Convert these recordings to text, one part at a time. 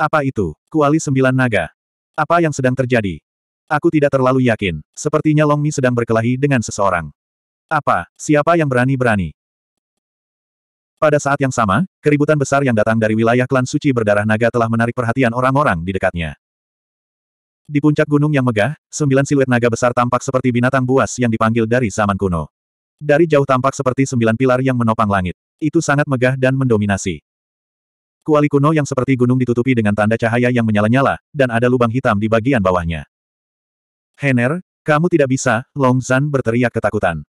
Apa itu? Kuali sembilan naga. Apa yang sedang terjadi? Aku tidak terlalu yakin. Sepertinya Long Mi sedang berkelahi dengan seseorang. Apa? Siapa yang berani-berani? Pada saat yang sama, keributan besar yang datang dari wilayah klan suci berdarah naga telah menarik perhatian orang-orang di dekatnya. Di puncak gunung yang megah, sembilan siluet naga besar tampak seperti binatang buas yang dipanggil dari zaman kuno. Dari jauh tampak seperti sembilan pilar yang menopang langit. Itu sangat megah dan mendominasi. Kuali kuno yang seperti gunung ditutupi dengan tanda cahaya yang menyala-nyala, dan ada lubang hitam di bagian bawahnya. Hener, kamu tidak bisa, Long Zan berteriak ketakutan.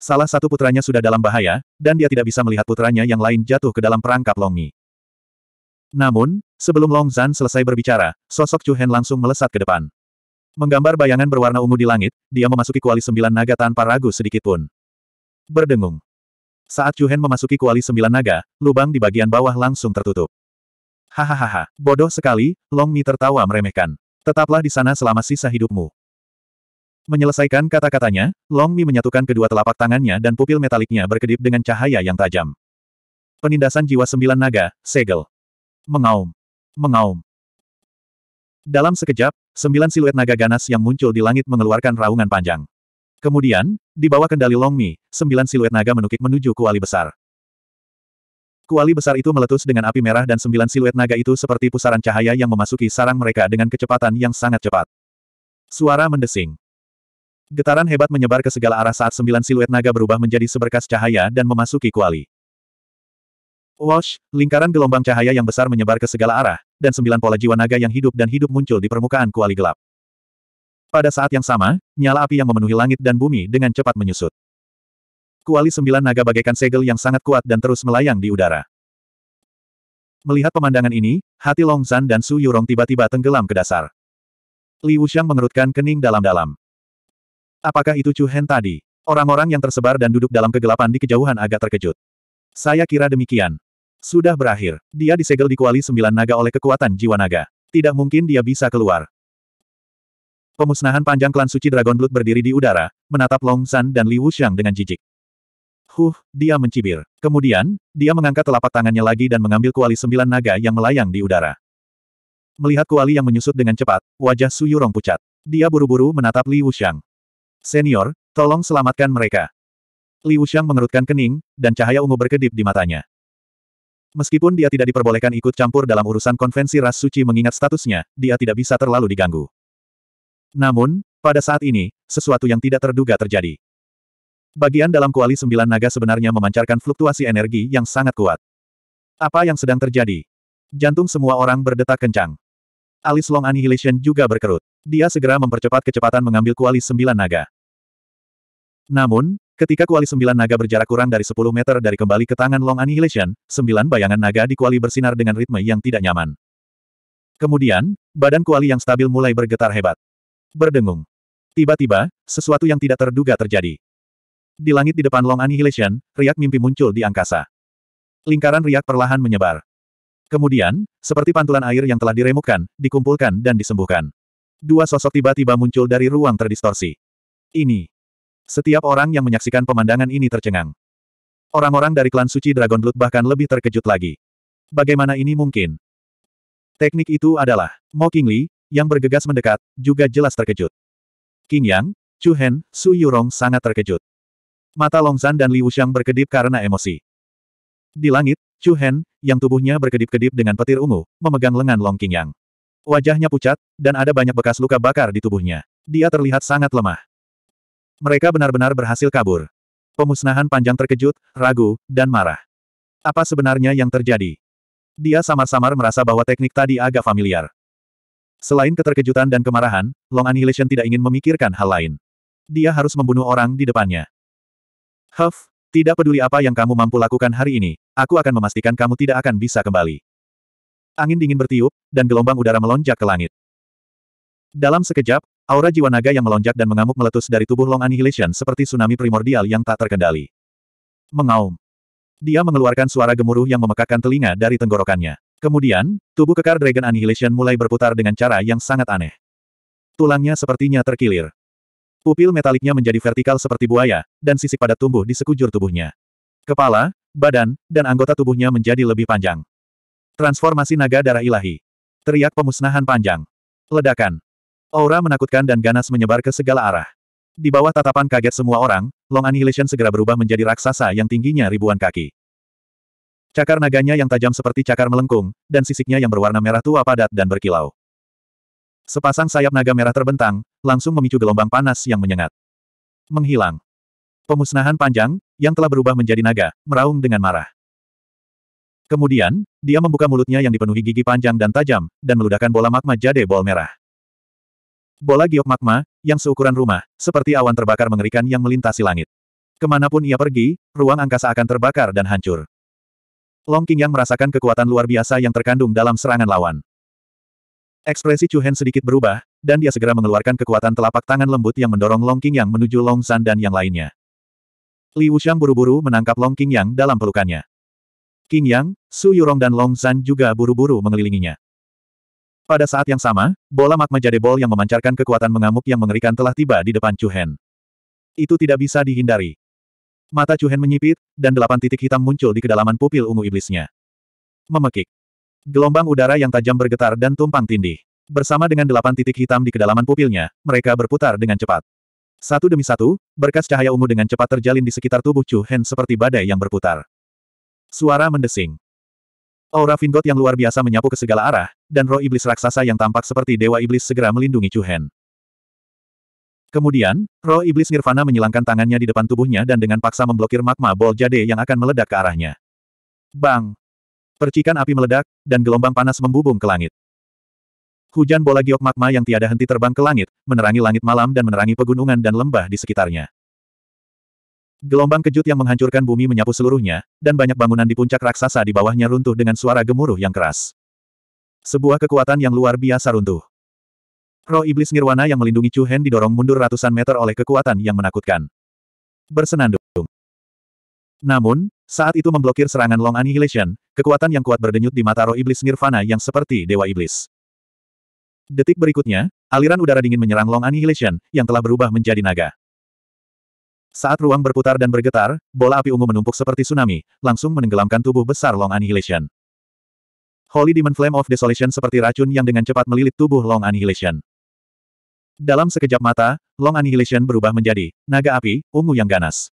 Salah satu putranya sudah dalam bahaya, dan dia tidak bisa melihat putranya yang lain jatuh ke dalam perangkap Long Mi. Namun, sebelum Long Zan selesai berbicara, sosok Chu Hen langsung melesat ke depan. Menggambar bayangan berwarna ungu di langit, dia memasuki kuali sembilan naga tanpa ragu sedikitpun. Berdengung. Saat Hen memasuki kuali sembilan naga, lubang di bagian bawah langsung tertutup. Hahaha, bodoh sekali, Long Mi tertawa meremehkan. Tetaplah di sana selama sisa hidupmu. Menyelesaikan kata-katanya, Long Mi menyatukan kedua telapak tangannya dan pupil metaliknya berkedip dengan cahaya yang tajam. Penindasan jiwa sembilan naga, segel. Mengaum. Mengaum. Dalam sekejap, sembilan siluet naga ganas yang muncul di langit mengeluarkan raungan panjang. Kemudian, di bawah kendali Long Mi, sembilan siluet naga menukik menuju kuali besar. Kuali besar itu meletus dengan api merah dan sembilan siluet naga itu seperti pusaran cahaya yang memasuki sarang mereka dengan kecepatan yang sangat cepat. Suara mendesing. Getaran hebat menyebar ke segala arah saat sembilan siluet naga berubah menjadi seberkas cahaya dan memasuki kuali. Wash, lingkaran gelombang cahaya yang besar menyebar ke segala arah, dan sembilan pola jiwa naga yang hidup dan hidup muncul di permukaan kuali gelap. Pada saat yang sama, nyala api yang memenuhi langit dan bumi dengan cepat menyusut. Kuali sembilan naga bagaikan segel yang sangat kuat dan terus melayang di udara. Melihat pemandangan ini, hati Long San dan Su Yurong tiba-tiba tenggelam ke dasar. Li Wuxiang mengerutkan kening dalam-dalam. Apakah itu Chu Hen tadi? Orang-orang yang tersebar dan duduk dalam kegelapan di kejauhan agak terkejut. Saya kira demikian. Sudah berakhir. Dia disegel di kuali sembilan naga oleh kekuatan jiwa naga. Tidak mungkin dia bisa keluar. Pemusnahan panjang klan suci Dragon Blood berdiri di udara, menatap Long San dan Li Wuxiang dengan jijik. Huh, dia mencibir. Kemudian, dia mengangkat telapak tangannya lagi dan mengambil kuali sembilan naga yang melayang di udara. Melihat kuali yang menyusut dengan cepat, wajah Su Yurong pucat. Dia buru-buru menatap Li Wuxiang. Senior, tolong selamatkan mereka. Li Wuxiang mengerutkan kening, dan cahaya ungu berkedip di matanya. Meskipun dia tidak diperbolehkan ikut campur dalam urusan konvensi ras suci mengingat statusnya, dia tidak bisa terlalu diganggu. Namun, pada saat ini, sesuatu yang tidak terduga terjadi. Bagian dalam kuali sembilan naga sebenarnya memancarkan fluktuasi energi yang sangat kuat. Apa yang sedang terjadi? Jantung semua orang berdetak kencang. Alis Long Annihilation juga berkerut. Dia segera mempercepat kecepatan mengambil kuali sembilan naga. Namun, ketika kuali sembilan naga berjarak kurang dari 10 meter dari kembali ke tangan Long Annihilation, sembilan bayangan naga di kuali bersinar dengan ritme yang tidak nyaman. Kemudian, badan kuali yang stabil mulai bergetar hebat. Berdengung. Tiba-tiba, sesuatu yang tidak terduga terjadi. Di langit di depan Long Annihilation, riak mimpi muncul di angkasa. Lingkaran riak perlahan menyebar. Kemudian, seperti pantulan air yang telah diremukkan, dikumpulkan dan disembuhkan. Dua sosok tiba-tiba muncul dari ruang terdistorsi. Ini. Setiap orang yang menyaksikan pemandangan ini tercengang. Orang-orang dari klan suci Dragon Blood bahkan lebih terkejut lagi. Bagaimana ini mungkin? Teknik itu adalah Mo yang bergegas mendekat, juga jelas terkejut. King Yang, Chu Hen, Su Yurong sangat terkejut. Mata Longzan dan Liu Xiang berkedip karena emosi. Di langit, Chu Hen, yang tubuhnya berkedip-kedip dengan petir ungu, memegang lengan Long King Yang. Wajahnya pucat, dan ada banyak bekas luka bakar di tubuhnya. Dia terlihat sangat lemah. Mereka benar-benar berhasil kabur. Pemusnahan panjang terkejut, ragu, dan marah. Apa sebenarnya yang terjadi? Dia samar-samar merasa bahwa teknik tadi agak familiar. Selain keterkejutan dan kemarahan, Long Annihilation tidak ingin memikirkan hal lain. Dia harus membunuh orang di depannya. Huff, tidak peduli apa yang kamu mampu lakukan hari ini, aku akan memastikan kamu tidak akan bisa kembali. Angin dingin bertiup, dan gelombang udara melonjak ke langit. Dalam sekejap, aura jiwa naga yang melonjak dan mengamuk meletus dari tubuh Long Annihilation seperti tsunami primordial yang tak terkendali. Mengaum. Dia mengeluarkan suara gemuruh yang memekakkan telinga dari tenggorokannya. Kemudian, tubuh kekar Dragon Annihilation mulai berputar dengan cara yang sangat aneh. Tulangnya sepertinya terkilir. Pupil metaliknya menjadi vertikal seperti buaya, dan sisik padat tumbuh di sekujur tubuhnya. Kepala, badan, dan anggota tubuhnya menjadi lebih panjang. Transformasi naga darah ilahi. Teriak pemusnahan panjang. Ledakan. Aura menakutkan dan ganas menyebar ke segala arah. Di bawah tatapan kaget semua orang, Long Annihilation segera berubah menjadi raksasa yang tingginya ribuan kaki. Cakar naganya yang tajam seperti cakar melengkung, dan sisiknya yang berwarna merah tua padat dan berkilau. Sepasang sayap naga merah terbentang, langsung memicu gelombang panas yang menyengat. Menghilang. Pemusnahan panjang, yang telah berubah menjadi naga, meraung dengan marah. Kemudian, dia membuka mulutnya yang dipenuhi gigi panjang dan tajam, dan meludahkan bola magma jade bol merah. Bola giok magma, yang seukuran rumah, seperti awan terbakar mengerikan yang melintasi langit. Kemanapun ia pergi, ruang angkasa akan terbakar dan hancur. Long Qingyang merasakan kekuatan luar biasa yang terkandung dalam serangan lawan. Ekspresi Chu Hen sedikit berubah, dan dia segera mengeluarkan kekuatan telapak tangan lembut yang mendorong Long Qingyang menuju Long San dan yang lainnya. Li Wuxiang buru-buru menangkap Long Qingyang dalam pelukannya. Qingyang, Su Yurong dan Long San juga buru-buru mengelilinginya. Pada saat yang sama, bola magma jade bol yang memancarkan kekuatan mengamuk yang mengerikan telah tiba di depan Chu Hen. Itu tidak bisa dihindari. Mata Chuhen menyipit, dan delapan titik hitam muncul di kedalaman pupil ungu iblisnya. Memekik. Gelombang udara yang tajam bergetar dan tumpang tindih. Bersama dengan delapan titik hitam di kedalaman pupilnya, mereka berputar dengan cepat. Satu demi satu, berkas cahaya ungu dengan cepat terjalin di sekitar tubuh Chu Hen seperti badai yang berputar. Suara mendesing. Aura Vingot yang luar biasa menyapu ke segala arah, dan roh iblis raksasa yang tampak seperti dewa iblis segera melindungi Chu Hen. Kemudian, roh iblis Nirvana menyilangkan tangannya di depan tubuhnya dan dengan paksa memblokir magma bol jade yang akan meledak ke arahnya. Bang! Percikan api meledak, dan gelombang panas membubung ke langit. Hujan bola giok magma yang tiada henti terbang ke langit, menerangi langit malam dan menerangi pegunungan dan lembah di sekitarnya. Gelombang kejut yang menghancurkan bumi menyapu seluruhnya, dan banyak bangunan di puncak raksasa di bawahnya runtuh dengan suara gemuruh yang keras. Sebuah kekuatan yang luar biasa runtuh. Roh iblis nirwana yang melindungi Chu Hen didorong mundur ratusan meter oleh kekuatan yang menakutkan. Bersenandung. Namun, saat itu memblokir serangan Long Annihilation, kekuatan yang kuat berdenyut di mata roh iblis nirvana yang seperti dewa iblis. Detik berikutnya, aliran udara dingin menyerang Long Annihilation, yang telah berubah menjadi naga. Saat ruang berputar dan bergetar, bola api ungu menumpuk seperti tsunami, langsung menenggelamkan tubuh besar Long Annihilation. Holy Demon Flame of Desolation seperti racun yang dengan cepat melilit tubuh Long Annihilation. Dalam sekejap mata, Long Annihilation berubah menjadi naga api, ungu yang ganas.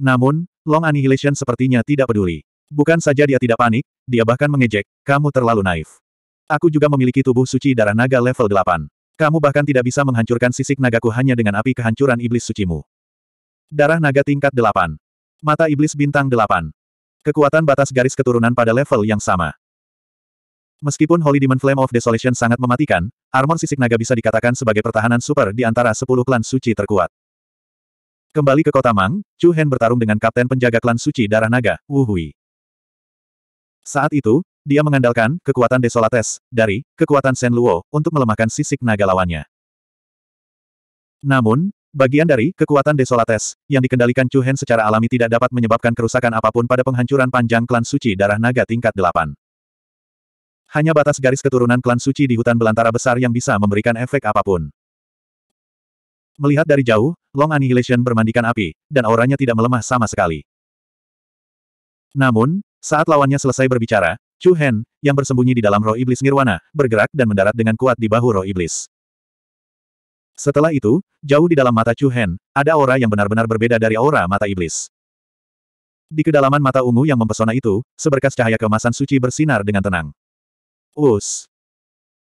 Namun, Long Annihilation sepertinya tidak peduli. Bukan saja dia tidak panik, dia bahkan mengejek, kamu terlalu naif. Aku juga memiliki tubuh suci darah naga level 8. Kamu bahkan tidak bisa menghancurkan sisik nagaku hanya dengan api kehancuran iblis sucimu. Darah naga tingkat 8. Mata iblis bintang 8. Kekuatan batas garis keturunan pada level yang sama. Meskipun Holy Demon Flame of Desolation sangat mematikan, armor sisik naga bisa dikatakan sebagai pertahanan super di antara sepuluh klan suci terkuat. Kembali ke kota Mang, Chu Hen bertarung dengan kapten penjaga klan suci darah naga, Wu Hui. Saat itu, dia mengandalkan kekuatan Desolates dari kekuatan Shen Luo untuk melemahkan sisik naga lawannya. Namun, bagian dari kekuatan Desolates yang dikendalikan Chu Hen secara alami tidak dapat menyebabkan kerusakan apapun pada penghancuran panjang klan suci darah naga tingkat 8. Hanya batas garis keturunan klan suci di hutan belantara besar yang bisa memberikan efek apapun. Melihat dari jauh, Long Annihilation bermandikan api, dan auranya tidak melemah sama sekali. Namun, saat lawannya selesai berbicara, Chu Hen, yang bersembunyi di dalam roh iblis nirwana, bergerak dan mendarat dengan kuat di bahu roh iblis. Setelah itu, jauh di dalam mata Chu Hen, ada aura yang benar-benar berbeda dari aura mata iblis. Di kedalaman mata ungu yang mempesona itu, seberkas cahaya kemasan suci bersinar dengan tenang. Us.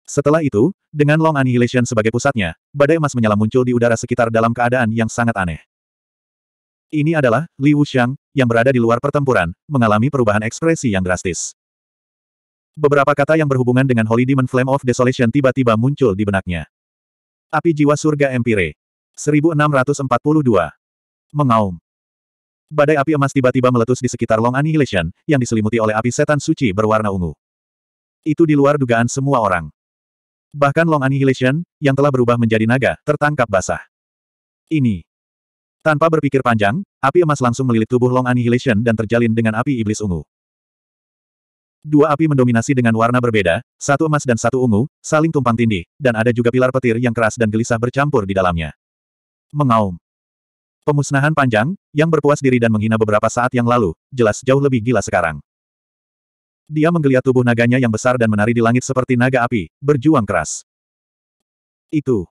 Setelah itu, dengan Long Annihilation sebagai pusatnya, badai emas menyala muncul di udara sekitar dalam keadaan yang sangat aneh. Ini adalah Li Wuxiang, yang berada di luar pertempuran, mengalami perubahan ekspresi yang drastis. Beberapa kata yang berhubungan dengan Holy Demon Flame of Desolation tiba-tiba muncul di benaknya. Api jiwa surga Empire. 1642. Mengaum. Badai api emas tiba-tiba meletus di sekitar Long Annihilation, yang diselimuti oleh api setan suci berwarna ungu. Itu di luar dugaan semua orang. Bahkan Long Annihilation, yang telah berubah menjadi naga, tertangkap basah. Ini. Tanpa berpikir panjang, api emas langsung melilit tubuh Long Annihilation dan terjalin dengan api iblis ungu. Dua api mendominasi dengan warna berbeda, satu emas dan satu ungu, saling tumpang tindih, dan ada juga pilar petir yang keras dan gelisah bercampur di dalamnya. Mengaum. Pemusnahan panjang, yang berpuas diri dan menghina beberapa saat yang lalu, jelas jauh lebih gila sekarang. Dia menggeliat tubuh naganya yang besar dan menari di langit seperti naga api, berjuang keras. Itu.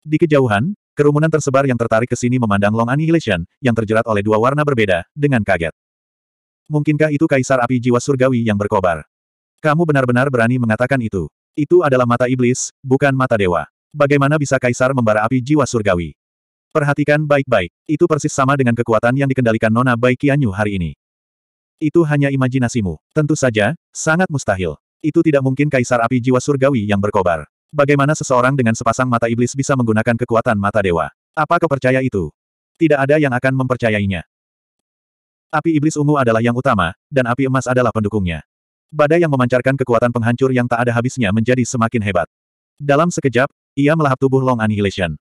Di kejauhan, kerumunan tersebar yang tertarik ke sini memandang Long Annihilation, yang terjerat oleh dua warna berbeda, dengan kaget. Mungkinkah itu kaisar api jiwa surgawi yang berkobar? Kamu benar-benar berani mengatakan itu. Itu adalah mata iblis, bukan mata dewa. Bagaimana bisa kaisar membara api jiwa surgawi? Perhatikan baik-baik, itu persis sama dengan kekuatan yang dikendalikan Nona Bai Qianyu hari ini. Itu hanya imajinasimu. Tentu saja, sangat mustahil. Itu tidak mungkin kaisar api jiwa surgawi yang berkobar. Bagaimana seseorang dengan sepasang mata iblis bisa menggunakan kekuatan mata dewa? Apa kau itu? Tidak ada yang akan mempercayainya. Api iblis ungu adalah yang utama, dan api emas adalah pendukungnya. Badai yang memancarkan kekuatan penghancur yang tak ada habisnya menjadi semakin hebat. Dalam sekejap, ia melahap tubuh Long Annihilation.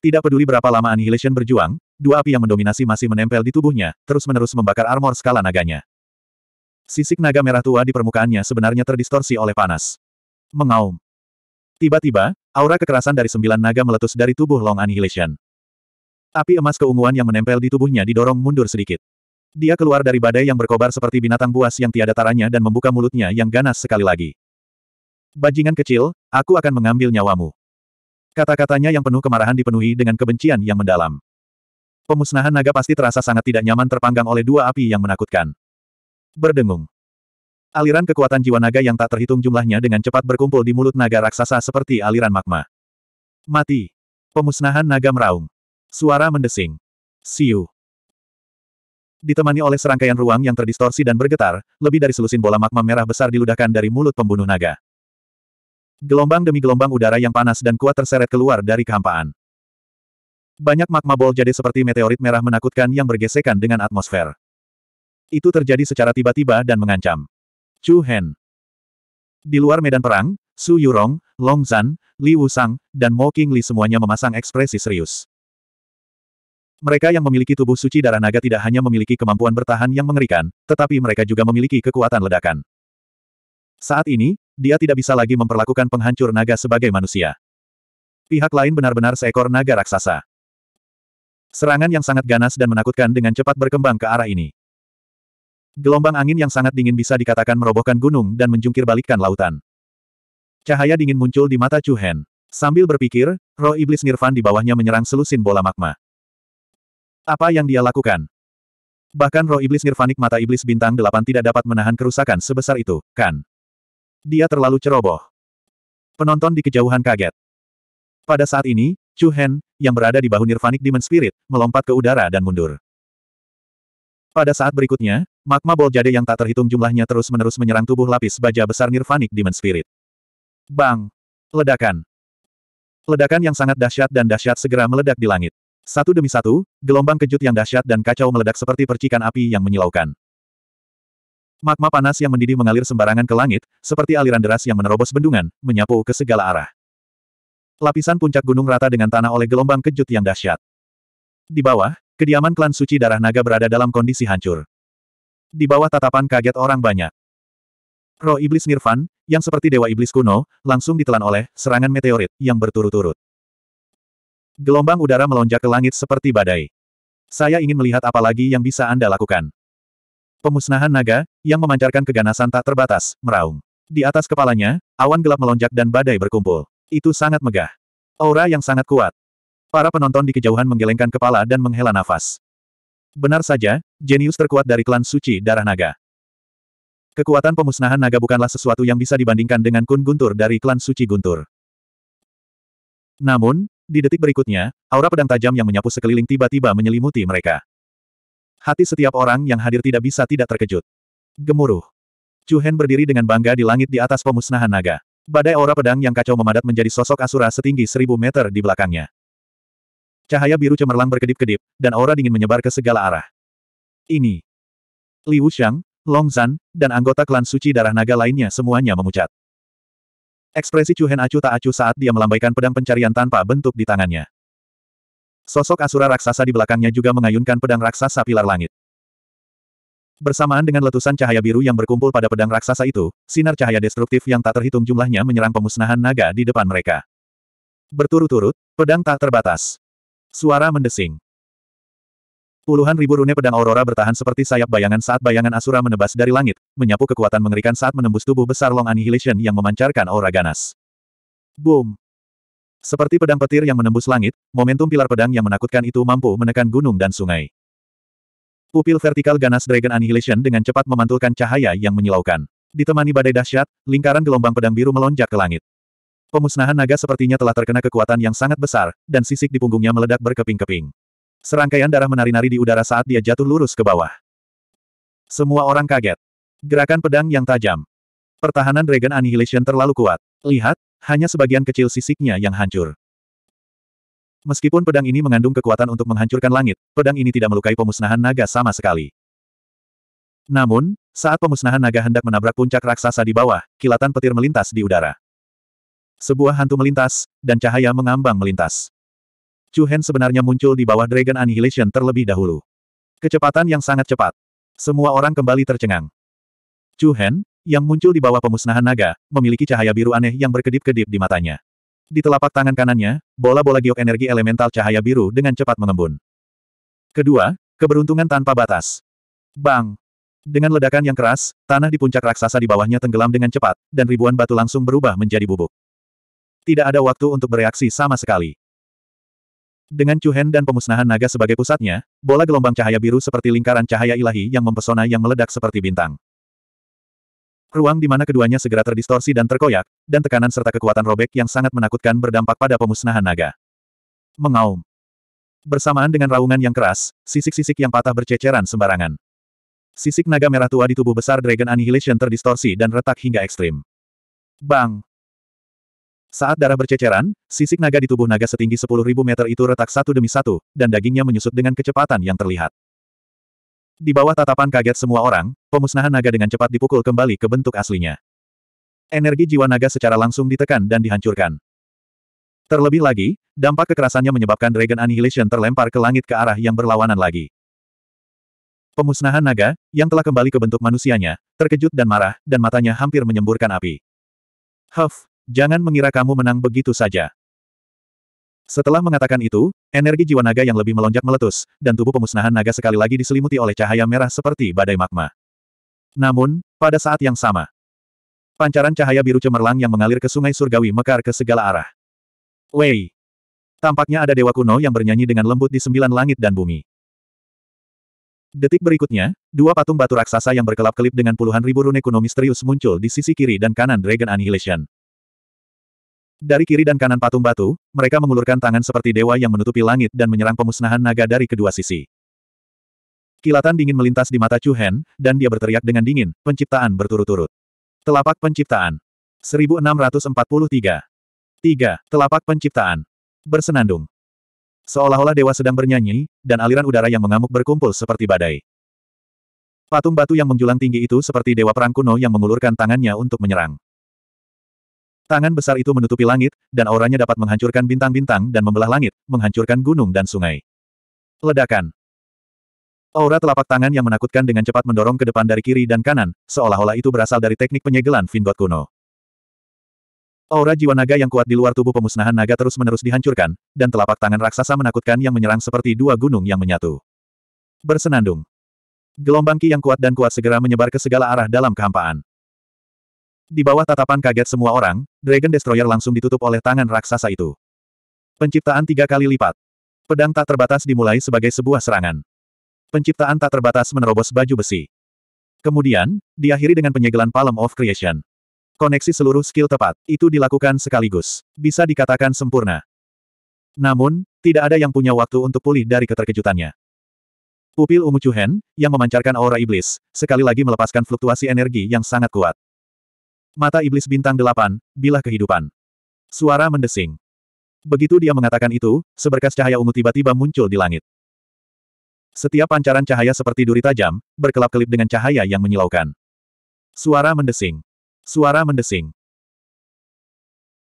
Tidak peduli berapa lama Annihilation berjuang, dua api yang mendominasi masih menempel di tubuhnya, terus-menerus membakar armor skala naganya. Sisik naga merah tua di permukaannya sebenarnya terdistorsi oleh panas. Mengaum. Tiba-tiba, aura kekerasan dari sembilan naga meletus dari tubuh Long Annihilation. Api emas keunguan yang menempel di tubuhnya didorong mundur sedikit. Dia keluar dari badai yang berkobar seperti binatang buas yang tiada taranya dan membuka mulutnya yang ganas sekali lagi. Bajingan kecil, aku akan mengambil nyawamu. Kata-katanya yang penuh kemarahan dipenuhi dengan kebencian yang mendalam. Pemusnahan naga pasti terasa sangat tidak nyaman terpanggang oleh dua api yang menakutkan. Berdengung. Aliran kekuatan jiwa naga yang tak terhitung jumlahnya dengan cepat berkumpul di mulut naga raksasa seperti aliran magma. Mati. Pemusnahan naga meraung. Suara mendesing. Siu. Ditemani oleh serangkaian ruang yang terdistorsi dan bergetar, lebih dari selusin bola magma merah besar diludahkan dari mulut pembunuh naga. Gelombang demi gelombang udara yang panas dan kuat terseret keluar dari kehampaan. Banyak magma bol jadi seperti meteorit merah menakutkan yang bergesekan dengan atmosfer. Itu terjadi secara tiba-tiba dan mengancam. Chu Hen. Di luar medan perang, Su Yurong, Long Zan, Li Wusang, dan Mo King Li semuanya memasang ekspresi serius. Mereka yang memiliki tubuh suci darah naga tidak hanya memiliki kemampuan bertahan yang mengerikan, tetapi mereka juga memiliki kekuatan ledakan. Saat ini, dia tidak bisa lagi memperlakukan penghancur naga sebagai manusia. Pihak lain benar-benar seekor naga raksasa. Serangan yang sangat ganas dan menakutkan dengan cepat berkembang ke arah ini. Gelombang angin yang sangat dingin bisa dikatakan merobohkan gunung dan menjungkirbalikkan lautan. Cahaya dingin muncul di mata Chu Hen. Sambil berpikir, roh iblis Nirvan di bawahnya menyerang selusin bola magma. Apa yang dia lakukan? Bahkan roh iblis nirvanik mata iblis bintang delapan tidak dapat menahan kerusakan sebesar itu, kan? Dia terlalu ceroboh. Penonton di kejauhan kaget. Pada saat ini, Chu Hen, yang berada di bahu Nirvanic Demon Spirit, melompat ke udara dan mundur. Pada saat berikutnya, magma bol jade yang tak terhitung jumlahnya terus-menerus menyerang tubuh lapis baja besar Nirvanic Demon Spirit. Bang! Ledakan! Ledakan yang sangat dahsyat dan dahsyat segera meledak di langit. Satu demi satu, gelombang kejut yang dahsyat dan kacau meledak seperti percikan api yang menyilaukan. Magma panas yang mendidih mengalir sembarangan ke langit, seperti aliran deras yang menerobos bendungan, menyapu ke segala arah. Lapisan puncak gunung rata dengan tanah oleh gelombang kejut yang dahsyat. Di bawah, kediaman klan suci darah naga berada dalam kondisi hancur. Di bawah tatapan kaget orang banyak. Roh iblis Nirvan, yang seperti dewa iblis kuno, langsung ditelan oleh serangan meteorit yang berturut-turut. Gelombang udara melonjak ke langit seperti badai. Saya ingin melihat apa lagi yang bisa Anda lakukan. Pemusnahan naga, yang memancarkan keganasan tak terbatas, meraung. Di atas kepalanya, awan gelap melonjak dan badai berkumpul. Itu sangat megah. Aura yang sangat kuat. Para penonton di kejauhan menggelengkan kepala dan menghela nafas. Benar saja, jenius terkuat dari klan suci darah naga. Kekuatan pemusnahan naga bukanlah sesuatu yang bisa dibandingkan dengan kun guntur dari klan suci guntur. Namun, di detik berikutnya, aura pedang tajam yang menyapu sekeliling tiba-tiba menyelimuti mereka. Hati setiap orang yang hadir tidak bisa tidak terkejut. Gemuruh. Chu Hen berdiri dengan bangga di langit di atas pemusnahan naga. Badai aura pedang yang kacau memadat menjadi sosok Asura setinggi seribu meter di belakangnya. Cahaya biru cemerlang berkedip-kedip, dan aura dingin menyebar ke segala arah. Ini. Li Shang, Long Zan, dan anggota klan suci darah naga lainnya semuanya memucat. Ekspresi Chu Hen acuh tak acuh saat dia melambaikan pedang pencarian tanpa bentuk di tangannya. Sosok Asura raksasa di belakangnya juga mengayunkan pedang raksasa pilar langit. Bersamaan dengan letusan cahaya biru yang berkumpul pada pedang raksasa itu, sinar cahaya destruktif yang tak terhitung jumlahnya menyerang pemusnahan naga di depan mereka. Berturut-turut, pedang tak terbatas. Suara mendesing. Puluhan ribu rune pedang aurora bertahan seperti sayap bayangan saat bayangan Asura menebas dari langit, menyapu kekuatan mengerikan saat menembus tubuh besar Long Annihilation yang memancarkan aura ganas. Boom! Seperti pedang petir yang menembus langit, momentum pilar pedang yang menakutkan itu mampu menekan gunung dan sungai. Pupil vertikal ganas Dragon Annihilation dengan cepat memantulkan cahaya yang menyilaukan. Ditemani badai dahsyat, lingkaran gelombang pedang biru melonjak ke langit. Pemusnahan naga sepertinya telah terkena kekuatan yang sangat besar, dan sisik di punggungnya meledak berkeping-keping. Serangkaian darah menari-nari di udara saat dia jatuh lurus ke bawah. Semua orang kaget. Gerakan pedang yang tajam. Pertahanan Dragon Annihilation terlalu kuat. Lihat, hanya sebagian kecil sisiknya yang hancur. Meskipun pedang ini mengandung kekuatan untuk menghancurkan langit, pedang ini tidak melukai pemusnahan naga sama sekali. Namun, saat pemusnahan naga hendak menabrak puncak raksasa di bawah, kilatan petir melintas di udara. Sebuah hantu melintas, dan cahaya mengambang melintas. Chu Hen sebenarnya muncul di bawah Dragon Annihilation terlebih dahulu. Kecepatan yang sangat cepat. Semua orang kembali tercengang. Chu Hen, yang muncul di bawah pemusnahan naga, memiliki cahaya biru aneh yang berkedip-kedip di matanya. Di telapak tangan kanannya, bola-bola giok energi elemental cahaya biru dengan cepat mengembun. Kedua, keberuntungan tanpa batas. Bang! Dengan ledakan yang keras, tanah di puncak raksasa di bawahnya tenggelam dengan cepat, dan ribuan batu langsung berubah menjadi bubuk. Tidak ada waktu untuk bereaksi sama sekali. Dengan Cuhen dan pemusnahan naga sebagai pusatnya, bola gelombang cahaya biru seperti lingkaran cahaya ilahi yang mempesona yang meledak seperti bintang. Ruang di mana keduanya segera terdistorsi dan terkoyak, dan tekanan serta kekuatan robek yang sangat menakutkan berdampak pada pemusnahan naga. Mengaum. Bersamaan dengan raungan yang keras, sisik-sisik yang patah berceceran sembarangan. Sisik naga merah tua di tubuh besar Dragon Annihilation terdistorsi dan retak hingga ekstrim. Bang! Saat darah berceceran, sisik naga di tubuh naga setinggi 10.000 meter itu retak satu demi satu, dan dagingnya menyusut dengan kecepatan yang terlihat. Di bawah tatapan kaget semua orang, pemusnahan naga dengan cepat dipukul kembali ke bentuk aslinya. Energi jiwa naga secara langsung ditekan dan dihancurkan. Terlebih lagi, dampak kekerasannya menyebabkan Dragon Annihilation terlempar ke langit ke arah yang berlawanan lagi. Pemusnahan naga, yang telah kembali ke bentuk manusianya, terkejut dan marah, dan matanya hampir menyemburkan api. Huff, jangan mengira kamu menang begitu saja. Setelah mengatakan itu, energi jiwa naga yang lebih melonjak meletus, dan tubuh pemusnahan naga sekali lagi diselimuti oleh cahaya merah seperti badai magma. Namun, pada saat yang sama, pancaran cahaya biru cemerlang yang mengalir ke sungai surgawi mekar ke segala arah. Wei! Tampaknya ada dewa kuno yang bernyanyi dengan lembut di sembilan langit dan bumi. Detik berikutnya, dua patung batu raksasa yang berkelap-kelip dengan puluhan ribu rune kuno misterius muncul di sisi kiri dan kanan Dragon Annihilation. Dari kiri dan kanan patung batu, mereka mengulurkan tangan seperti dewa yang menutupi langit dan menyerang pemusnahan naga dari kedua sisi. Kilatan dingin melintas di mata Chu Hen, dan dia berteriak dengan dingin, penciptaan berturut-turut. Telapak penciptaan. 1643. 3. Telapak penciptaan. Bersenandung. Seolah-olah dewa sedang bernyanyi, dan aliran udara yang mengamuk berkumpul seperti badai. Patung batu yang menjulang tinggi itu seperti dewa perang kuno yang mengulurkan tangannya untuk menyerang. Tangan besar itu menutupi langit, dan auranya dapat menghancurkan bintang-bintang dan membelah langit, menghancurkan gunung dan sungai. Ledakan. Aura telapak tangan yang menakutkan dengan cepat mendorong ke depan dari kiri dan kanan, seolah-olah itu berasal dari teknik penyegelan Vingot kuno. Aura jiwa naga yang kuat di luar tubuh pemusnahan naga terus-menerus dihancurkan, dan telapak tangan raksasa menakutkan yang menyerang seperti dua gunung yang menyatu. Bersenandung. Gelombang ki yang kuat dan kuat segera menyebar ke segala arah dalam kehampaan. Di bawah tatapan kaget semua orang, Dragon Destroyer langsung ditutup oleh tangan raksasa itu. Penciptaan tiga kali lipat. Pedang tak terbatas dimulai sebagai sebuah serangan. Penciptaan tak terbatas menerobos baju besi. Kemudian, diakhiri dengan penyegelan Palm of Creation. Koneksi seluruh skill tepat, itu dilakukan sekaligus. Bisa dikatakan sempurna. Namun, tidak ada yang punya waktu untuk pulih dari keterkejutannya. Pupil Umu Chuhen, yang memancarkan aura iblis, sekali lagi melepaskan fluktuasi energi yang sangat kuat. Mata iblis bintang delapan, bilah kehidupan. Suara mendesing. Begitu dia mengatakan itu, seberkas cahaya ungu tiba-tiba muncul di langit. Setiap pancaran cahaya seperti duri tajam, berkelap-kelip dengan cahaya yang menyilaukan. Suara mendesing. Suara mendesing.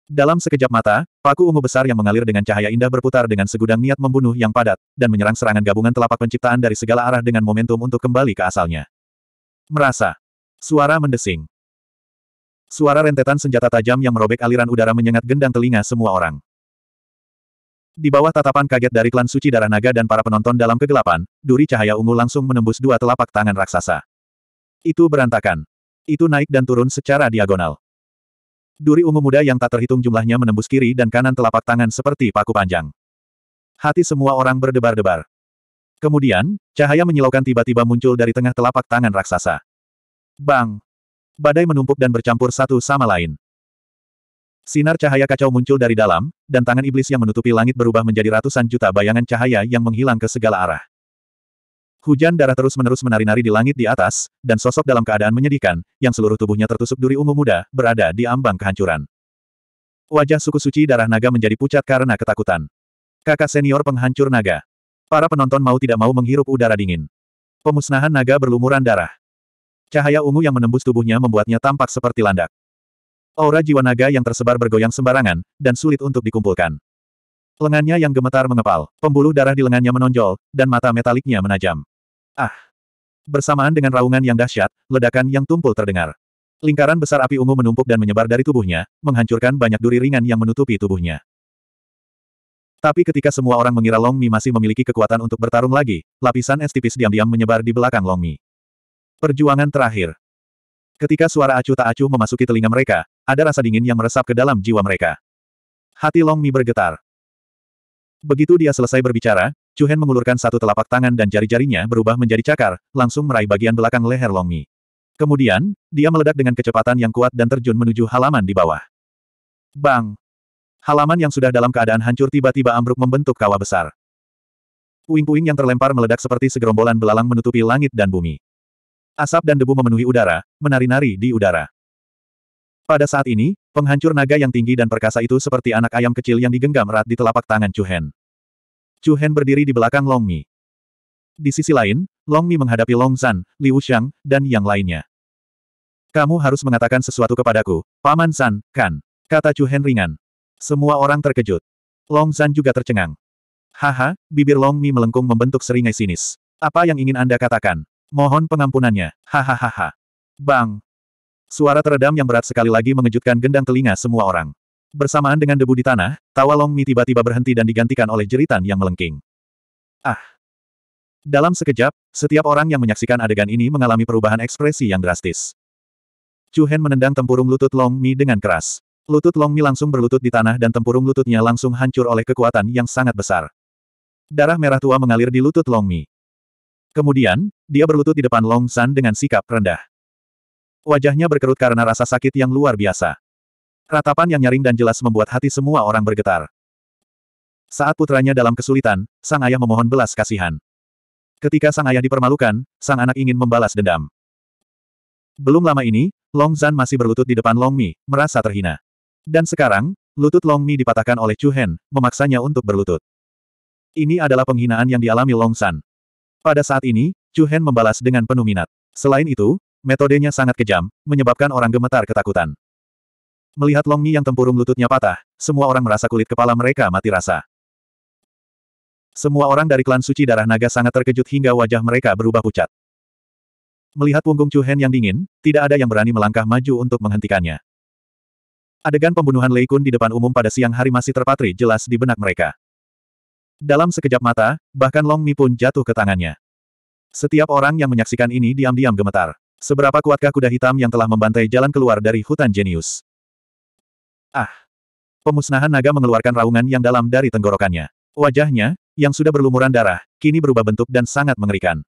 Dalam sekejap mata, paku ungu besar yang mengalir dengan cahaya indah berputar dengan segudang niat membunuh yang padat, dan menyerang serangan gabungan telapak penciptaan dari segala arah dengan momentum untuk kembali ke asalnya. Merasa. Suara mendesing. Suara rentetan senjata tajam yang merobek aliran udara menyengat gendang telinga semua orang. Di bawah tatapan kaget dari klan suci darah naga dan para penonton dalam kegelapan, duri cahaya ungu langsung menembus dua telapak tangan raksasa. Itu berantakan. Itu naik dan turun secara diagonal. Duri ungu muda yang tak terhitung jumlahnya menembus kiri dan kanan telapak tangan seperti paku panjang. Hati semua orang berdebar-debar. Kemudian, cahaya menyilaukan tiba-tiba muncul dari tengah telapak tangan raksasa. Bang! Badai menumpuk dan bercampur satu sama lain. Sinar cahaya kacau muncul dari dalam, dan tangan iblis yang menutupi langit berubah menjadi ratusan juta bayangan cahaya yang menghilang ke segala arah. Hujan darah terus-menerus menari-nari di langit di atas, dan sosok dalam keadaan menyedihkan, yang seluruh tubuhnya tertusuk duri ungu muda, berada di ambang kehancuran. Wajah suku suci darah naga menjadi pucat karena ketakutan. Kakak senior penghancur naga. Para penonton mau tidak mau menghirup udara dingin. Pemusnahan naga berlumuran darah. Cahaya ungu yang menembus tubuhnya membuatnya tampak seperti landak. Aura jiwa naga yang tersebar bergoyang sembarangan, dan sulit untuk dikumpulkan. Lengannya yang gemetar mengepal, pembuluh darah di lengannya menonjol, dan mata metaliknya menajam. Ah! Bersamaan dengan raungan yang dahsyat, ledakan yang tumpul terdengar. Lingkaran besar api ungu menumpuk dan menyebar dari tubuhnya, menghancurkan banyak duri ringan yang menutupi tubuhnya. Tapi ketika semua orang mengira Long Mi masih memiliki kekuatan untuk bertarung lagi, lapisan es tipis diam-diam menyebar di belakang Long Mi. Perjuangan terakhir. Ketika suara acuh tak acuh memasuki telinga mereka, ada rasa dingin yang meresap ke dalam jiwa mereka. Hati Long Mi bergetar. Begitu dia selesai berbicara, Chu Hen mengulurkan satu telapak tangan dan jari-jarinya berubah menjadi cakar, langsung meraih bagian belakang leher Long Mi. Kemudian, dia meledak dengan kecepatan yang kuat dan terjun menuju halaman di bawah. Bang! Halaman yang sudah dalam keadaan hancur tiba-tiba ambruk membentuk kawah besar. Puing-puing yang terlempar meledak seperti segerombolan belalang menutupi langit dan bumi. Asap dan debu memenuhi udara, menari-nari di udara. Pada saat ini, penghancur naga yang tinggi dan perkasa itu seperti anak ayam kecil yang digenggam erat di telapak tangan Chu Hen. Chu Hen berdiri di belakang Long Mi. Di sisi lain, Long Mi menghadapi Long San, Liu Shang, dan yang lainnya. Kamu harus mengatakan sesuatu kepadaku, Paman San, kan? Kata Chu Hen ringan. Semua orang terkejut. Long San juga tercengang. Haha, bibir Long Mi melengkung membentuk seringai sinis. Apa yang ingin Anda katakan? Mohon pengampunannya. Hahaha. Bang. Suara teredam yang berat sekali lagi mengejutkan gendang telinga semua orang. Bersamaan dengan debu di tanah, tawa Long Mi tiba-tiba berhenti dan digantikan oleh jeritan yang melengking. Ah. Dalam sekejap, setiap orang yang menyaksikan adegan ini mengalami perubahan ekspresi yang drastis. Chu Hen menendang tempurung lutut Long Mi dengan keras. Lutut Long Mi langsung berlutut di tanah dan tempurung lututnya langsung hancur oleh kekuatan yang sangat besar. Darah merah tua mengalir di lutut Long Mi. Kemudian, dia berlutut di depan Long San dengan sikap rendah. Wajahnya berkerut karena rasa sakit yang luar biasa. Ratapan yang nyaring dan jelas membuat hati semua orang bergetar. Saat putranya dalam kesulitan, sang ayah memohon belas kasihan. Ketika sang ayah dipermalukan, sang anak ingin membalas dendam. Belum lama ini, Long Zan masih berlutut di depan Long Mi, merasa terhina. Dan sekarang, lutut Long Mi dipatahkan oleh Chu Hen, memaksanya untuk berlutut. Ini adalah penghinaan yang dialami Long San. Pada saat ini, Chu Hen membalas dengan penuh minat. Selain itu, metodenya sangat kejam, menyebabkan orang gemetar ketakutan. Melihat Long Mi yang tempurung lututnya patah, semua orang merasa kulit kepala mereka mati rasa. Semua orang dari klan suci darah naga sangat terkejut hingga wajah mereka berubah pucat. Melihat punggung Chu Hen yang dingin, tidak ada yang berani melangkah maju untuk menghentikannya. Adegan pembunuhan Lei Kun di depan umum pada siang hari masih terpatri jelas di benak mereka. Dalam sekejap mata, bahkan Long Mi pun jatuh ke tangannya. Setiap orang yang menyaksikan ini diam-diam gemetar. Seberapa kuatkah kuda hitam yang telah membantai jalan keluar dari hutan jenius? Ah! Pemusnahan naga mengeluarkan raungan yang dalam dari tenggorokannya. Wajahnya, yang sudah berlumuran darah, kini berubah bentuk dan sangat mengerikan.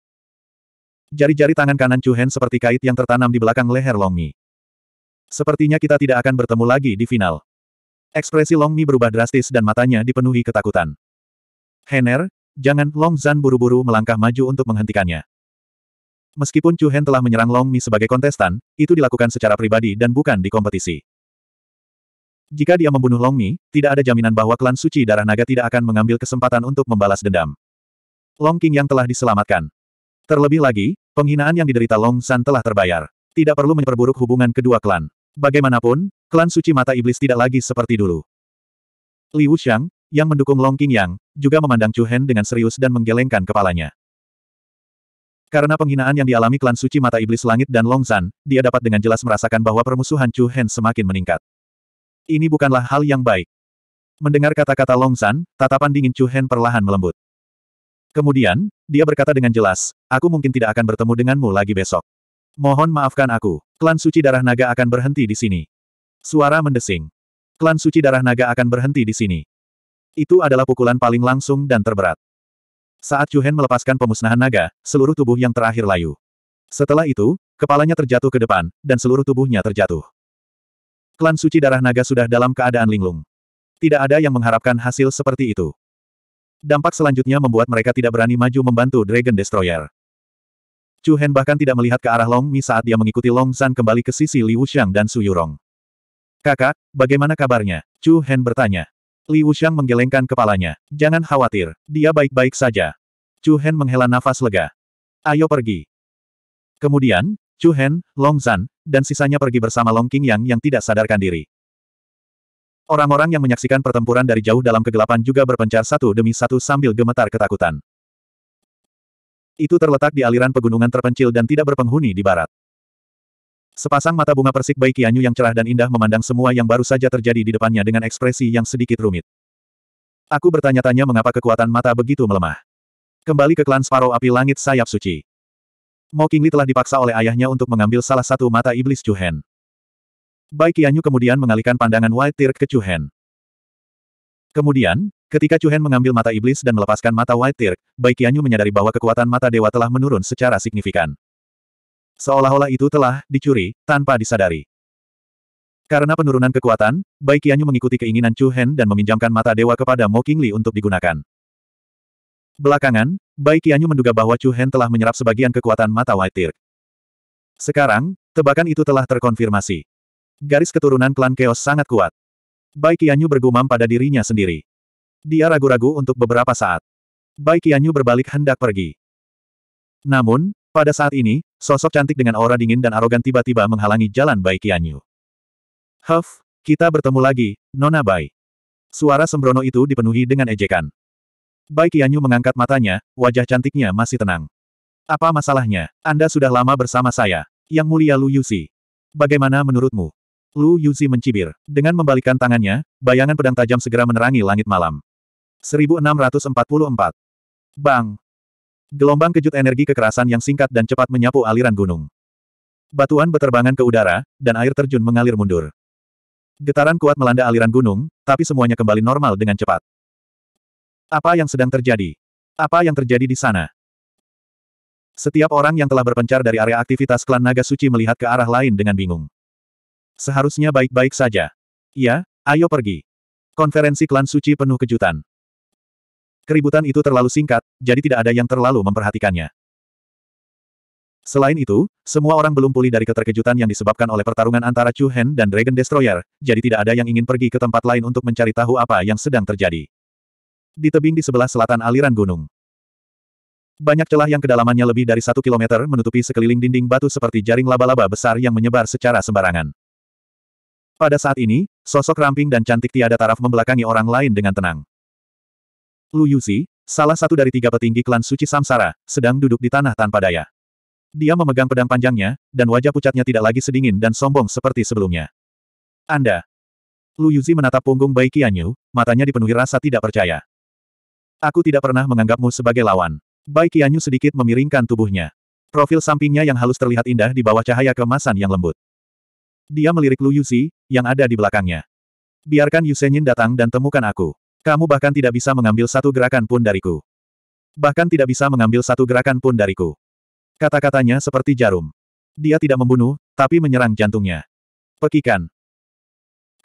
Jari-jari tangan kanan Chu Hen seperti kait yang tertanam di belakang leher Long Mi. Sepertinya kita tidak akan bertemu lagi di final. Ekspresi Long Mi berubah drastis dan matanya dipenuhi ketakutan. Hener, jangan, Long Zan buru-buru melangkah maju untuk menghentikannya. Meskipun Chu Hen telah menyerang Long Mi sebagai kontestan, itu dilakukan secara pribadi dan bukan di kompetisi. Jika dia membunuh Long Mi, tidak ada jaminan bahwa klan suci darah naga tidak akan mengambil kesempatan untuk membalas dendam. Long King yang telah diselamatkan. Terlebih lagi, penghinaan yang diderita Long San telah terbayar. Tidak perlu memperburuk hubungan kedua klan. Bagaimanapun, klan suci mata iblis tidak lagi seperti dulu. Li Wuxiang, yang mendukung Long King Yang, juga memandang Chu Hen dengan serius dan menggelengkan kepalanya. Karena penghinaan yang dialami klan suci mata iblis langit dan Long San, dia dapat dengan jelas merasakan bahwa permusuhan Chu Hen semakin meningkat. Ini bukanlah hal yang baik. Mendengar kata-kata Long San, tatapan dingin Chu Hen perlahan melembut. Kemudian, dia berkata dengan jelas, aku mungkin tidak akan bertemu denganmu lagi besok. Mohon maafkan aku, klan suci darah naga akan berhenti di sini. Suara mendesing. Klan suci darah naga akan berhenti di sini. Itu adalah pukulan paling langsung dan terberat. Saat Chu Hen melepaskan pemusnahan naga, seluruh tubuh yang terakhir layu. Setelah itu, kepalanya terjatuh ke depan, dan seluruh tubuhnya terjatuh. Klan suci darah naga sudah dalam keadaan linglung. Tidak ada yang mengharapkan hasil seperti itu. Dampak selanjutnya membuat mereka tidak berani maju membantu Dragon Destroyer. Chu Hen bahkan tidak melihat ke arah Long Mi saat dia mengikuti Long San kembali ke sisi Liu Xiang dan Su Yurong. Kakak, bagaimana kabarnya? Chu Hen bertanya. Li Wuxiang menggelengkan kepalanya. Jangan khawatir, dia baik-baik saja. Chu Hen menghela nafas lega. Ayo pergi. Kemudian, Chu Hen, Long Zan, dan sisanya pergi bersama Long King Yang yang tidak sadarkan diri. Orang-orang yang menyaksikan pertempuran dari jauh dalam kegelapan juga berpencar satu demi satu sambil gemetar ketakutan. Itu terletak di aliran pegunungan terpencil dan tidak berpenghuni di barat. Sepasang mata bunga persik baik Qianyu yang cerah dan indah memandang semua yang baru saja terjadi di depannya dengan ekspresi yang sedikit rumit. Aku bertanya-tanya mengapa kekuatan mata begitu melemah. Kembali ke klan Sparrow Api Langit Sayap Suci. Mo Qingli telah dipaksa oleh ayahnya untuk mengambil salah satu mata iblis Chuhen. Bai Qianyu kemudian mengalihkan pandangan White Tear ke Chuhen. Kemudian, ketika Chuhen mengambil mata iblis dan melepaskan mata White Tear, Bai Qianyu menyadari bahwa kekuatan mata dewa telah menurun secara signifikan. Seolah-olah itu telah dicuri, tanpa disadari. Karena penurunan kekuatan, Bai Qianyu mengikuti keinginan Chu Hen dan meminjamkan mata dewa kepada Mo Qingli untuk digunakan. Belakangan, Bai Qianyu menduga bahwa Chu Hen telah menyerap sebagian kekuatan mata White Tear. Sekarang, tebakan itu telah terkonfirmasi. Garis keturunan klan Chaos sangat kuat. Bai Qianyu bergumam pada dirinya sendiri. Dia ragu-ragu untuk beberapa saat. Bai Qianyu berbalik hendak pergi. Namun, pada saat ini, sosok cantik dengan aura dingin dan arogan tiba-tiba menghalangi jalan Bai Qianyu. Huff, kita bertemu lagi, Nona Bai. Suara sembrono itu dipenuhi dengan ejekan. Bai Qianyu mengangkat matanya, wajah cantiknya masih tenang. Apa masalahnya? Anda sudah lama bersama saya. Yang mulia Lu Yusi. Bagaimana menurutmu? Lu Yuzi mencibir. Dengan membalikkan tangannya, bayangan pedang tajam segera menerangi langit malam. 1644. Bang! Gelombang kejut energi kekerasan yang singkat dan cepat menyapu aliran gunung. Batuan beterbangan ke udara, dan air terjun mengalir mundur. Getaran kuat melanda aliran gunung, tapi semuanya kembali normal dengan cepat. Apa yang sedang terjadi? Apa yang terjadi di sana? Setiap orang yang telah berpencar dari area aktivitas klan Naga Suci melihat ke arah lain dengan bingung. Seharusnya baik-baik saja. Ya, ayo pergi. Konferensi klan Suci penuh kejutan. Keributan itu terlalu singkat, jadi tidak ada yang terlalu memperhatikannya. Selain itu, semua orang belum pulih dari keterkejutan yang disebabkan oleh pertarungan antara Chu Hen dan Dragon Destroyer, jadi tidak ada yang ingin pergi ke tempat lain untuk mencari tahu apa yang sedang terjadi. Di tebing di sebelah selatan aliran gunung. Banyak celah yang kedalamannya lebih dari satu kilometer menutupi sekeliling dinding batu seperti jaring laba-laba besar yang menyebar secara sembarangan. Pada saat ini, sosok ramping dan cantik tiada taraf membelakangi orang lain dengan tenang. Lu Yuzi, salah satu dari tiga petinggi klan suci Samsara, sedang duduk di tanah tanpa daya. Dia memegang pedang panjangnya, dan wajah pucatnya tidak lagi sedingin dan sombong seperti sebelumnya. Anda. Lu Yuzi menatap punggung Bai Qianyu, matanya dipenuhi rasa tidak percaya. Aku tidak pernah menganggapmu sebagai lawan. Bai Qianyu sedikit memiringkan tubuhnya. Profil sampingnya yang halus terlihat indah di bawah cahaya kemasan yang lembut. Dia melirik Lu Yuzi, yang ada di belakangnya. Biarkan Yusenyin datang dan temukan aku. Kamu bahkan tidak bisa mengambil satu gerakan pun dariku. Bahkan tidak bisa mengambil satu gerakan pun dariku. Kata-katanya seperti jarum. Dia tidak membunuh, tapi menyerang jantungnya. Pekikan.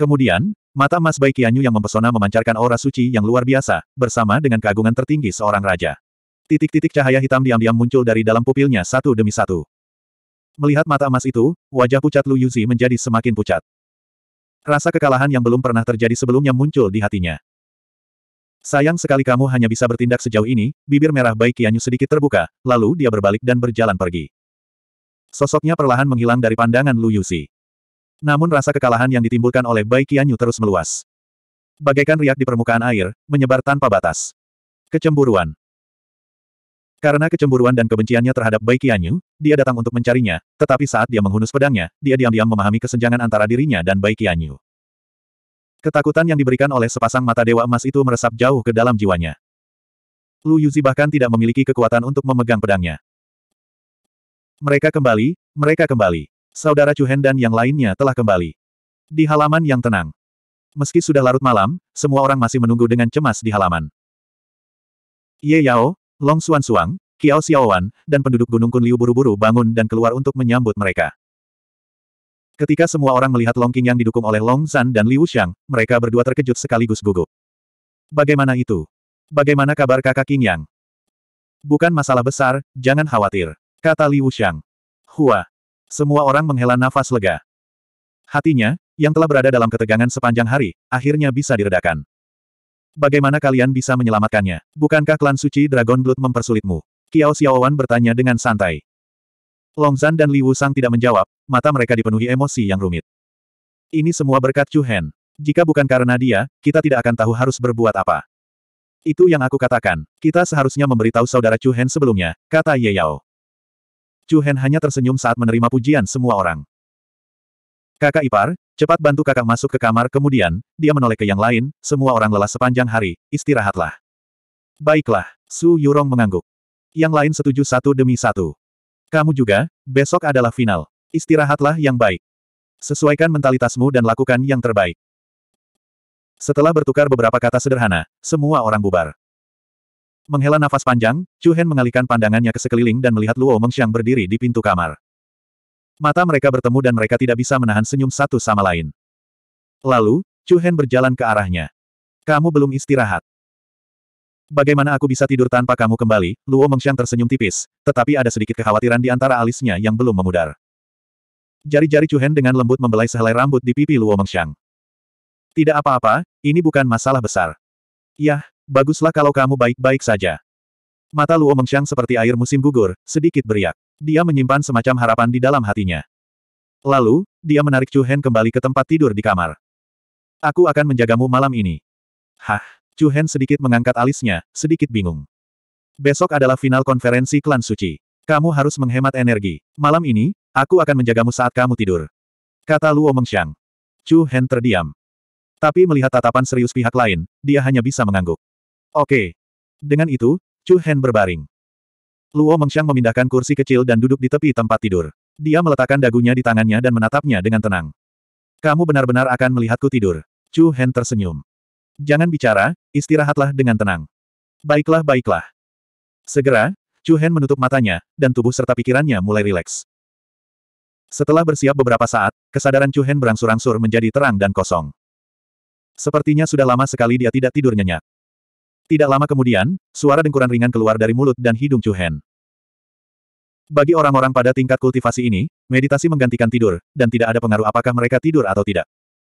Kemudian, mata emas Baikianyu yang mempesona memancarkan aura suci yang luar biasa, bersama dengan keagungan tertinggi seorang raja. Titik-titik cahaya hitam diam-diam muncul dari dalam pupilnya satu demi satu. Melihat mata emas itu, wajah pucat Lu Yuzi menjadi semakin pucat. Rasa kekalahan yang belum pernah terjadi sebelumnya muncul di hatinya. Sayang sekali kamu hanya bisa bertindak sejauh ini, bibir merah Bai Qianyu sedikit terbuka, lalu dia berbalik dan berjalan pergi. Sosoknya perlahan menghilang dari pandangan Lu Yuzi. Namun rasa kekalahan yang ditimbulkan oleh Bai Qianyu terus meluas. Bagaikan riak di permukaan air, menyebar tanpa batas. Kecemburuan. Karena kecemburuan dan kebenciannya terhadap Bai Qianyu, dia datang untuk mencarinya, tetapi saat dia menghunus pedangnya, dia diam-diam memahami kesenjangan antara dirinya dan Bai Qianyu. Ketakutan yang diberikan oleh sepasang mata dewa emas itu meresap jauh ke dalam jiwanya. Lu Yuzi bahkan tidak memiliki kekuatan untuk memegang pedangnya. Mereka kembali, mereka kembali. Saudara Chu Hen dan yang lainnya telah kembali. Di halaman yang tenang. Meski sudah larut malam, semua orang masih menunggu dengan cemas di halaman. Ye Yao, Long Xuan Suang, Kiao Xiaowan, dan penduduk Gunung Kunliu buru-buru bangun dan keluar untuk menyambut mereka. Ketika semua orang melihat Long King yang didukung oleh Long Zan dan Liu Xiang, mereka berdua terkejut sekaligus gugup. Bagaimana itu? Bagaimana kabar kakak King Yang? Bukan masalah besar, jangan khawatir. Kata Liu Xiang. Hua. Semua orang menghela nafas lega. Hatinya, yang telah berada dalam ketegangan sepanjang hari, akhirnya bisa diredakan. Bagaimana kalian bisa menyelamatkannya? Bukankah klan suci Dragon Blood mempersulitmu? Kiao Xiaowan bertanya dengan santai. Long Zan dan Li Wusang tidak menjawab, mata mereka dipenuhi emosi yang rumit. Ini semua berkat Chu Hen. Jika bukan karena dia, kita tidak akan tahu harus berbuat apa. Itu yang aku katakan. Kita seharusnya memberitahu saudara Chu Hen sebelumnya, kata Ye Yao. Chu Hen hanya tersenyum saat menerima pujian semua orang. Kakak ipar, cepat bantu kakak masuk ke kamar kemudian, dia menoleh ke yang lain, semua orang lelah sepanjang hari, istirahatlah. Baiklah, Su Yurong mengangguk. Yang lain setuju satu demi satu. Kamu juga, besok adalah final. Istirahatlah yang baik. Sesuaikan mentalitasmu dan lakukan yang terbaik. Setelah bertukar beberapa kata sederhana, semua orang bubar. Menghela nafas panjang, Chu Hen mengalihkan pandangannya ke sekeliling dan melihat Luo Mengxiang berdiri di pintu kamar. Mata mereka bertemu dan mereka tidak bisa menahan senyum satu sama lain. Lalu, Chu Hen berjalan ke arahnya. Kamu belum istirahat. Bagaimana aku bisa tidur tanpa kamu kembali? Luo Mengxiang tersenyum tipis, tetapi ada sedikit kekhawatiran di antara alisnya yang belum memudar. Jari-jari Chu Hen dengan lembut membelai sehelai rambut di pipi Luo Mengxiang. Tidak apa-apa, ini bukan masalah besar. Yah, baguslah kalau kamu baik-baik saja. Mata Luo Mengxiang seperti air musim gugur, sedikit beriak. Dia menyimpan semacam harapan di dalam hatinya. Lalu, dia menarik Chu Hen kembali ke tempat tidur di kamar. Aku akan menjagamu malam ini. Hah, Chu Hen sedikit mengangkat alisnya, sedikit bingung. Besok adalah final konferensi klan suci. Kamu harus menghemat energi. Malam ini, aku akan menjagamu saat kamu tidur. Kata Luo Mengxiang. Chu Hen terdiam. Tapi melihat tatapan serius pihak lain, dia hanya bisa mengangguk. Oke. Dengan itu, Chu Hen berbaring. Luo Mengxiang memindahkan kursi kecil dan duduk di tepi tempat tidur. Dia meletakkan dagunya di tangannya dan menatapnya dengan tenang. Kamu benar-benar akan melihatku tidur. Chu Hen tersenyum. Jangan bicara, istirahatlah dengan tenang. Baiklah, baiklah. Segera, Chu Hen menutup matanya, dan tubuh serta pikirannya mulai rileks. Setelah bersiap beberapa saat, kesadaran Chu Hen berangsur-angsur menjadi terang dan kosong. Sepertinya sudah lama sekali dia tidak tidur nyenyak. Tidak lama kemudian, suara dengkuran ringan keluar dari mulut dan hidung Chu Hen. Bagi orang-orang pada tingkat kultivasi ini, meditasi menggantikan tidur, dan tidak ada pengaruh apakah mereka tidur atau tidak.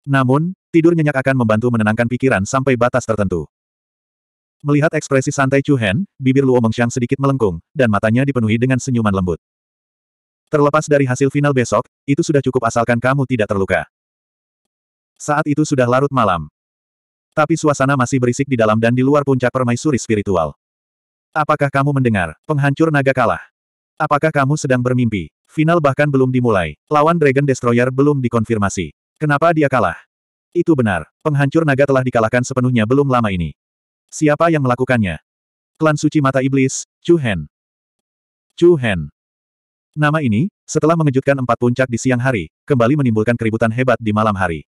Namun, tidur nyenyak akan membantu menenangkan pikiran sampai batas tertentu. Melihat ekspresi santai Chu Hen, bibir Luo Mengxiang sedikit melengkung, dan matanya dipenuhi dengan senyuman lembut. Terlepas dari hasil final besok, itu sudah cukup asalkan kamu tidak terluka. Saat itu sudah larut malam. Tapi suasana masih berisik di dalam dan di luar puncak permaisuri spiritual. Apakah kamu mendengar, penghancur naga kalah? Apakah kamu sedang bermimpi? Final bahkan belum dimulai. Lawan Dragon Destroyer belum dikonfirmasi. Kenapa dia kalah? Itu benar, penghancur naga telah dikalahkan sepenuhnya belum lama ini. Siapa yang melakukannya? Klan Suci Mata Iblis, Chu Hen. Chu Hen. Nama ini, setelah mengejutkan empat puncak di siang hari, kembali menimbulkan keributan hebat di malam hari.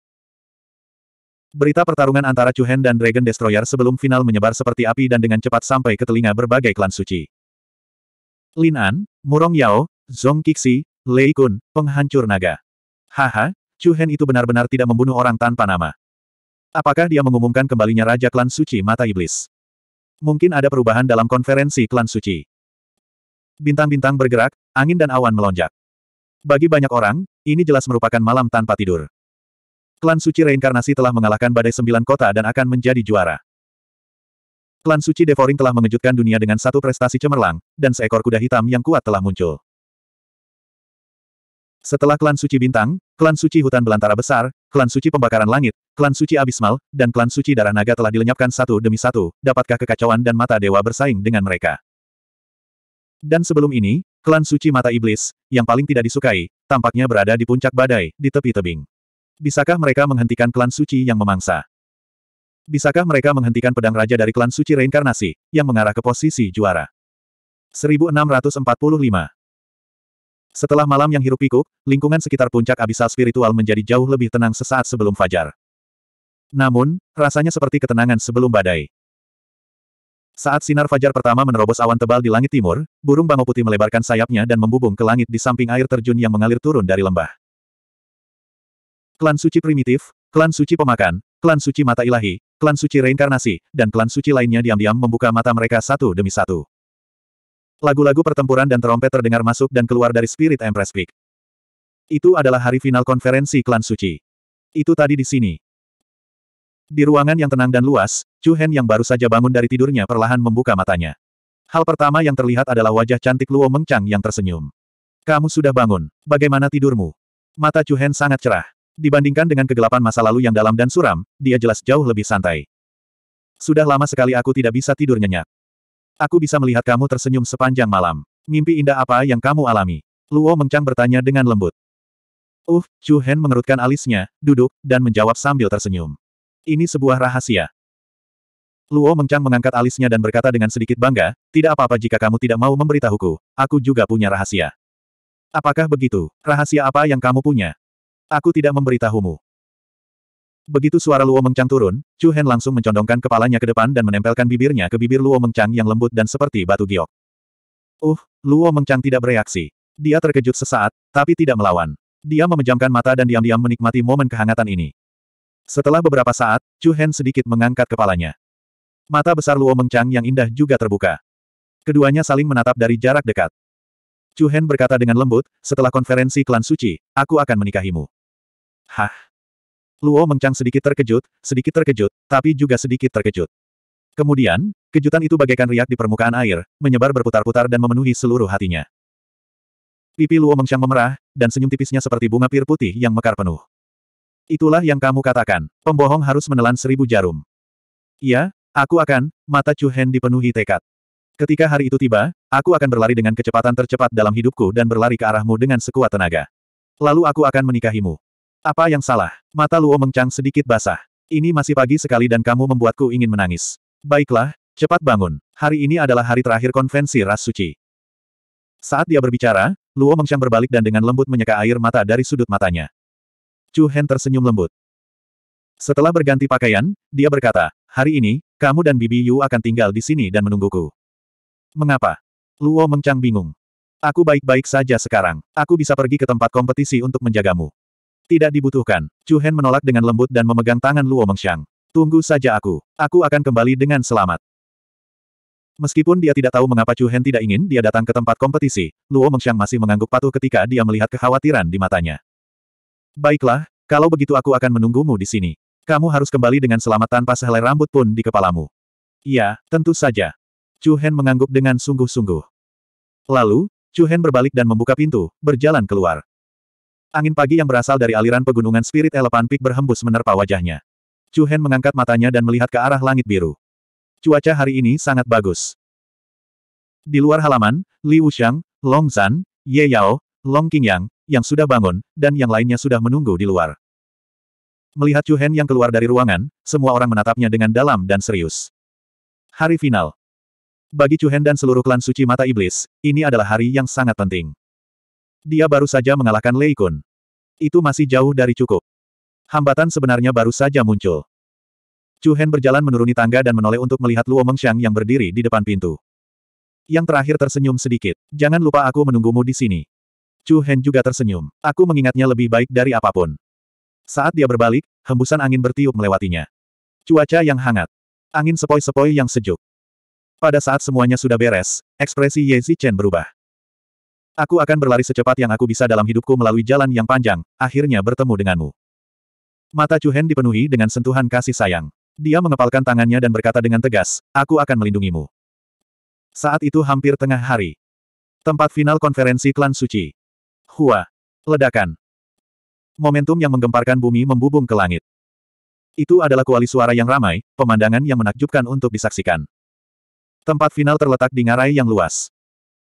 Berita pertarungan antara Chu Hen dan Dragon Destroyer sebelum final menyebar seperti api dan dengan cepat sampai ke telinga berbagai klan suci. Lin An, Murong Yao, Zong Qixi, Lei Kun, penghancur naga. Haha, Chu Hen itu benar-benar tidak membunuh orang tanpa nama. Apakah dia mengumumkan kembalinya Raja Klan Suci Mata Iblis? Mungkin ada perubahan dalam konferensi Klan Suci. Bintang-bintang bergerak, angin dan awan melonjak. Bagi banyak orang, ini jelas merupakan malam tanpa tidur. Klan Suci Reinkarnasi telah mengalahkan badai sembilan kota dan akan menjadi juara. Klan Suci Devoring telah mengejutkan dunia dengan satu prestasi cemerlang, dan seekor kuda hitam yang kuat telah muncul. Setelah klan suci bintang, klan suci hutan belantara besar, klan suci pembakaran langit, klan suci abismal, dan klan suci darah naga telah dilenyapkan satu demi satu, dapatkah kekacauan dan mata dewa bersaing dengan mereka? Dan sebelum ini, klan suci mata iblis, yang paling tidak disukai, tampaknya berada di puncak badai, di tepi tebing. Bisakah mereka menghentikan klan suci yang memangsa? Bisakah mereka menghentikan pedang raja dari klan suci reinkarnasi, yang mengarah ke posisi juara? 1645 setelah malam yang hirup pikuk, lingkungan sekitar puncak abisal spiritual menjadi jauh lebih tenang sesaat sebelum fajar. Namun, rasanya seperti ketenangan sebelum badai. Saat sinar fajar pertama menerobos awan tebal di langit timur, burung bangau putih melebarkan sayapnya dan membubung ke langit di samping air terjun yang mengalir turun dari lembah. Klan suci primitif, klan suci pemakan, klan suci mata ilahi, klan suci reinkarnasi, dan klan suci lainnya diam-diam membuka mata mereka satu demi satu. Lagu-lagu pertempuran dan terompet terdengar masuk dan keluar dari Spirit Empress Peak. Itu adalah hari final konferensi klan suci. Itu tadi di sini. Di ruangan yang tenang dan luas, Chu Hen yang baru saja bangun dari tidurnya perlahan membuka matanya. Hal pertama yang terlihat adalah wajah cantik Luo Mengchang yang tersenyum. Kamu sudah bangun, bagaimana tidurmu? Mata Chu Hen sangat cerah. Dibandingkan dengan kegelapan masa lalu yang dalam dan suram, dia jelas jauh lebih santai. Sudah lama sekali aku tidak bisa tidur nyenyak. Aku bisa melihat kamu tersenyum sepanjang malam. Mimpi indah apa yang kamu alami? Luo Mengchang bertanya dengan lembut. Uh, Chu Hen mengerutkan alisnya, duduk, dan menjawab sambil tersenyum. Ini sebuah rahasia. Luo Mengchang mengangkat alisnya dan berkata dengan sedikit bangga, tidak apa-apa jika kamu tidak mau memberitahuku, aku juga punya rahasia. Apakah begitu? Rahasia apa yang kamu punya? Aku tidak memberitahumu. Begitu suara Luo Mengcang turun, Chu Hen langsung mencondongkan kepalanya ke depan dan menempelkan bibirnya ke bibir Luo Mengcang yang lembut dan seperti batu giok. Uh, Luo Mengcang tidak bereaksi. Dia terkejut sesaat, tapi tidak melawan. Dia memejamkan mata dan diam-diam menikmati momen kehangatan ini. Setelah beberapa saat, Chu Hen sedikit mengangkat kepalanya. Mata besar Luo Mengcang yang indah juga terbuka. Keduanya saling menatap dari jarak dekat. Chu Hen berkata dengan lembut, setelah konferensi klan suci, aku akan menikahimu. Hah? Luo Mengcang sedikit terkejut, sedikit terkejut, tapi juga sedikit terkejut. Kemudian, kejutan itu bagaikan riak di permukaan air, menyebar berputar-putar dan memenuhi seluruh hatinya. Pipi Luo Mengcang memerah, dan senyum tipisnya seperti bunga pir putih yang mekar penuh. Itulah yang kamu katakan, pembohong harus menelan seribu jarum. Iya, aku akan, mata Chu Hen dipenuhi tekad. Ketika hari itu tiba, aku akan berlari dengan kecepatan tercepat dalam hidupku dan berlari ke arahmu dengan sekuat tenaga. Lalu aku akan menikahimu. Apa yang salah? Mata Luo mengcang sedikit basah. Ini masih pagi sekali dan kamu membuatku ingin menangis. Baiklah, cepat bangun. Hari ini adalah hari terakhir konvensi ras suci. Saat dia berbicara, Luo Mengchang berbalik dan dengan lembut menyeka air mata dari sudut matanya. Chu Hen tersenyum lembut. Setelah berganti pakaian, dia berkata, Hari ini, kamu dan Bibi Yu akan tinggal di sini dan menungguku. Mengapa? Luo Mengcang bingung. Aku baik-baik saja sekarang. Aku bisa pergi ke tempat kompetisi untuk menjagamu. Tidak dibutuhkan. Chu Hen menolak dengan lembut dan memegang tangan Luo Mengxiang. Tunggu saja aku. Aku akan kembali dengan selamat. Meskipun dia tidak tahu mengapa Chu Hen tidak ingin dia datang ke tempat kompetisi, Luo Mengxiang masih mengangguk patuh ketika dia melihat kekhawatiran di matanya. Baiklah, kalau begitu aku akan menunggumu di sini. Kamu harus kembali dengan selamat tanpa sehelai rambut pun di kepalamu. Iya, tentu saja. Chu Hen mengangguk dengan sungguh-sungguh. Lalu, Chu Hen berbalik dan membuka pintu, berjalan keluar. Angin pagi yang berasal dari aliran pegunungan Spirit Elephant Peak berhembus menerpa wajahnya. Chu Hen mengangkat matanya dan melihat ke arah langit biru. Cuaca hari ini sangat bagus. Di luar halaman, Li Wuxiang, Long Zan, Ye Yao, Long Qingyang, yang sudah bangun, dan yang lainnya sudah menunggu di luar. Melihat Chu Hen yang keluar dari ruangan, semua orang menatapnya dengan dalam dan serius. Hari final. Bagi Chu Hen dan seluruh klan suci mata iblis, ini adalah hari yang sangat penting. Dia baru saja mengalahkan Lei Kun. Itu masih jauh dari cukup. Hambatan sebenarnya baru saja muncul. Chu Hen berjalan menuruni tangga dan menoleh untuk melihat Luo Mengxiang yang berdiri di depan pintu. Yang terakhir tersenyum sedikit. Jangan lupa aku menunggumu di sini. Chu Hen juga tersenyum. Aku mengingatnya lebih baik dari apapun. Saat dia berbalik, hembusan angin bertiup melewatinya. Cuaca yang hangat. Angin sepoi-sepoi yang sejuk. Pada saat semuanya sudah beres, ekspresi Ye Zichen berubah. Aku akan berlari secepat yang aku bisa dalam hidupku melalui jalan yang panjang, akhirnya bertemu denganmu. Mata Chuhen dipenuhi dengan sentuhan kasih sayang. Dia mengepalkan tangannya dan berkata dengan tegas, aku akan melindungimu. Saat itu hampir tengah hari. Tempat final konferensi klan suci. Hua. Ledakan. Momentum yang menggemparkan bumi membubung ke langit. Itu adalah kuali suara yang ramai, pemandangan yang menakjubkan untuk disaksikan. Tempat final terletak di ngarai yang luas.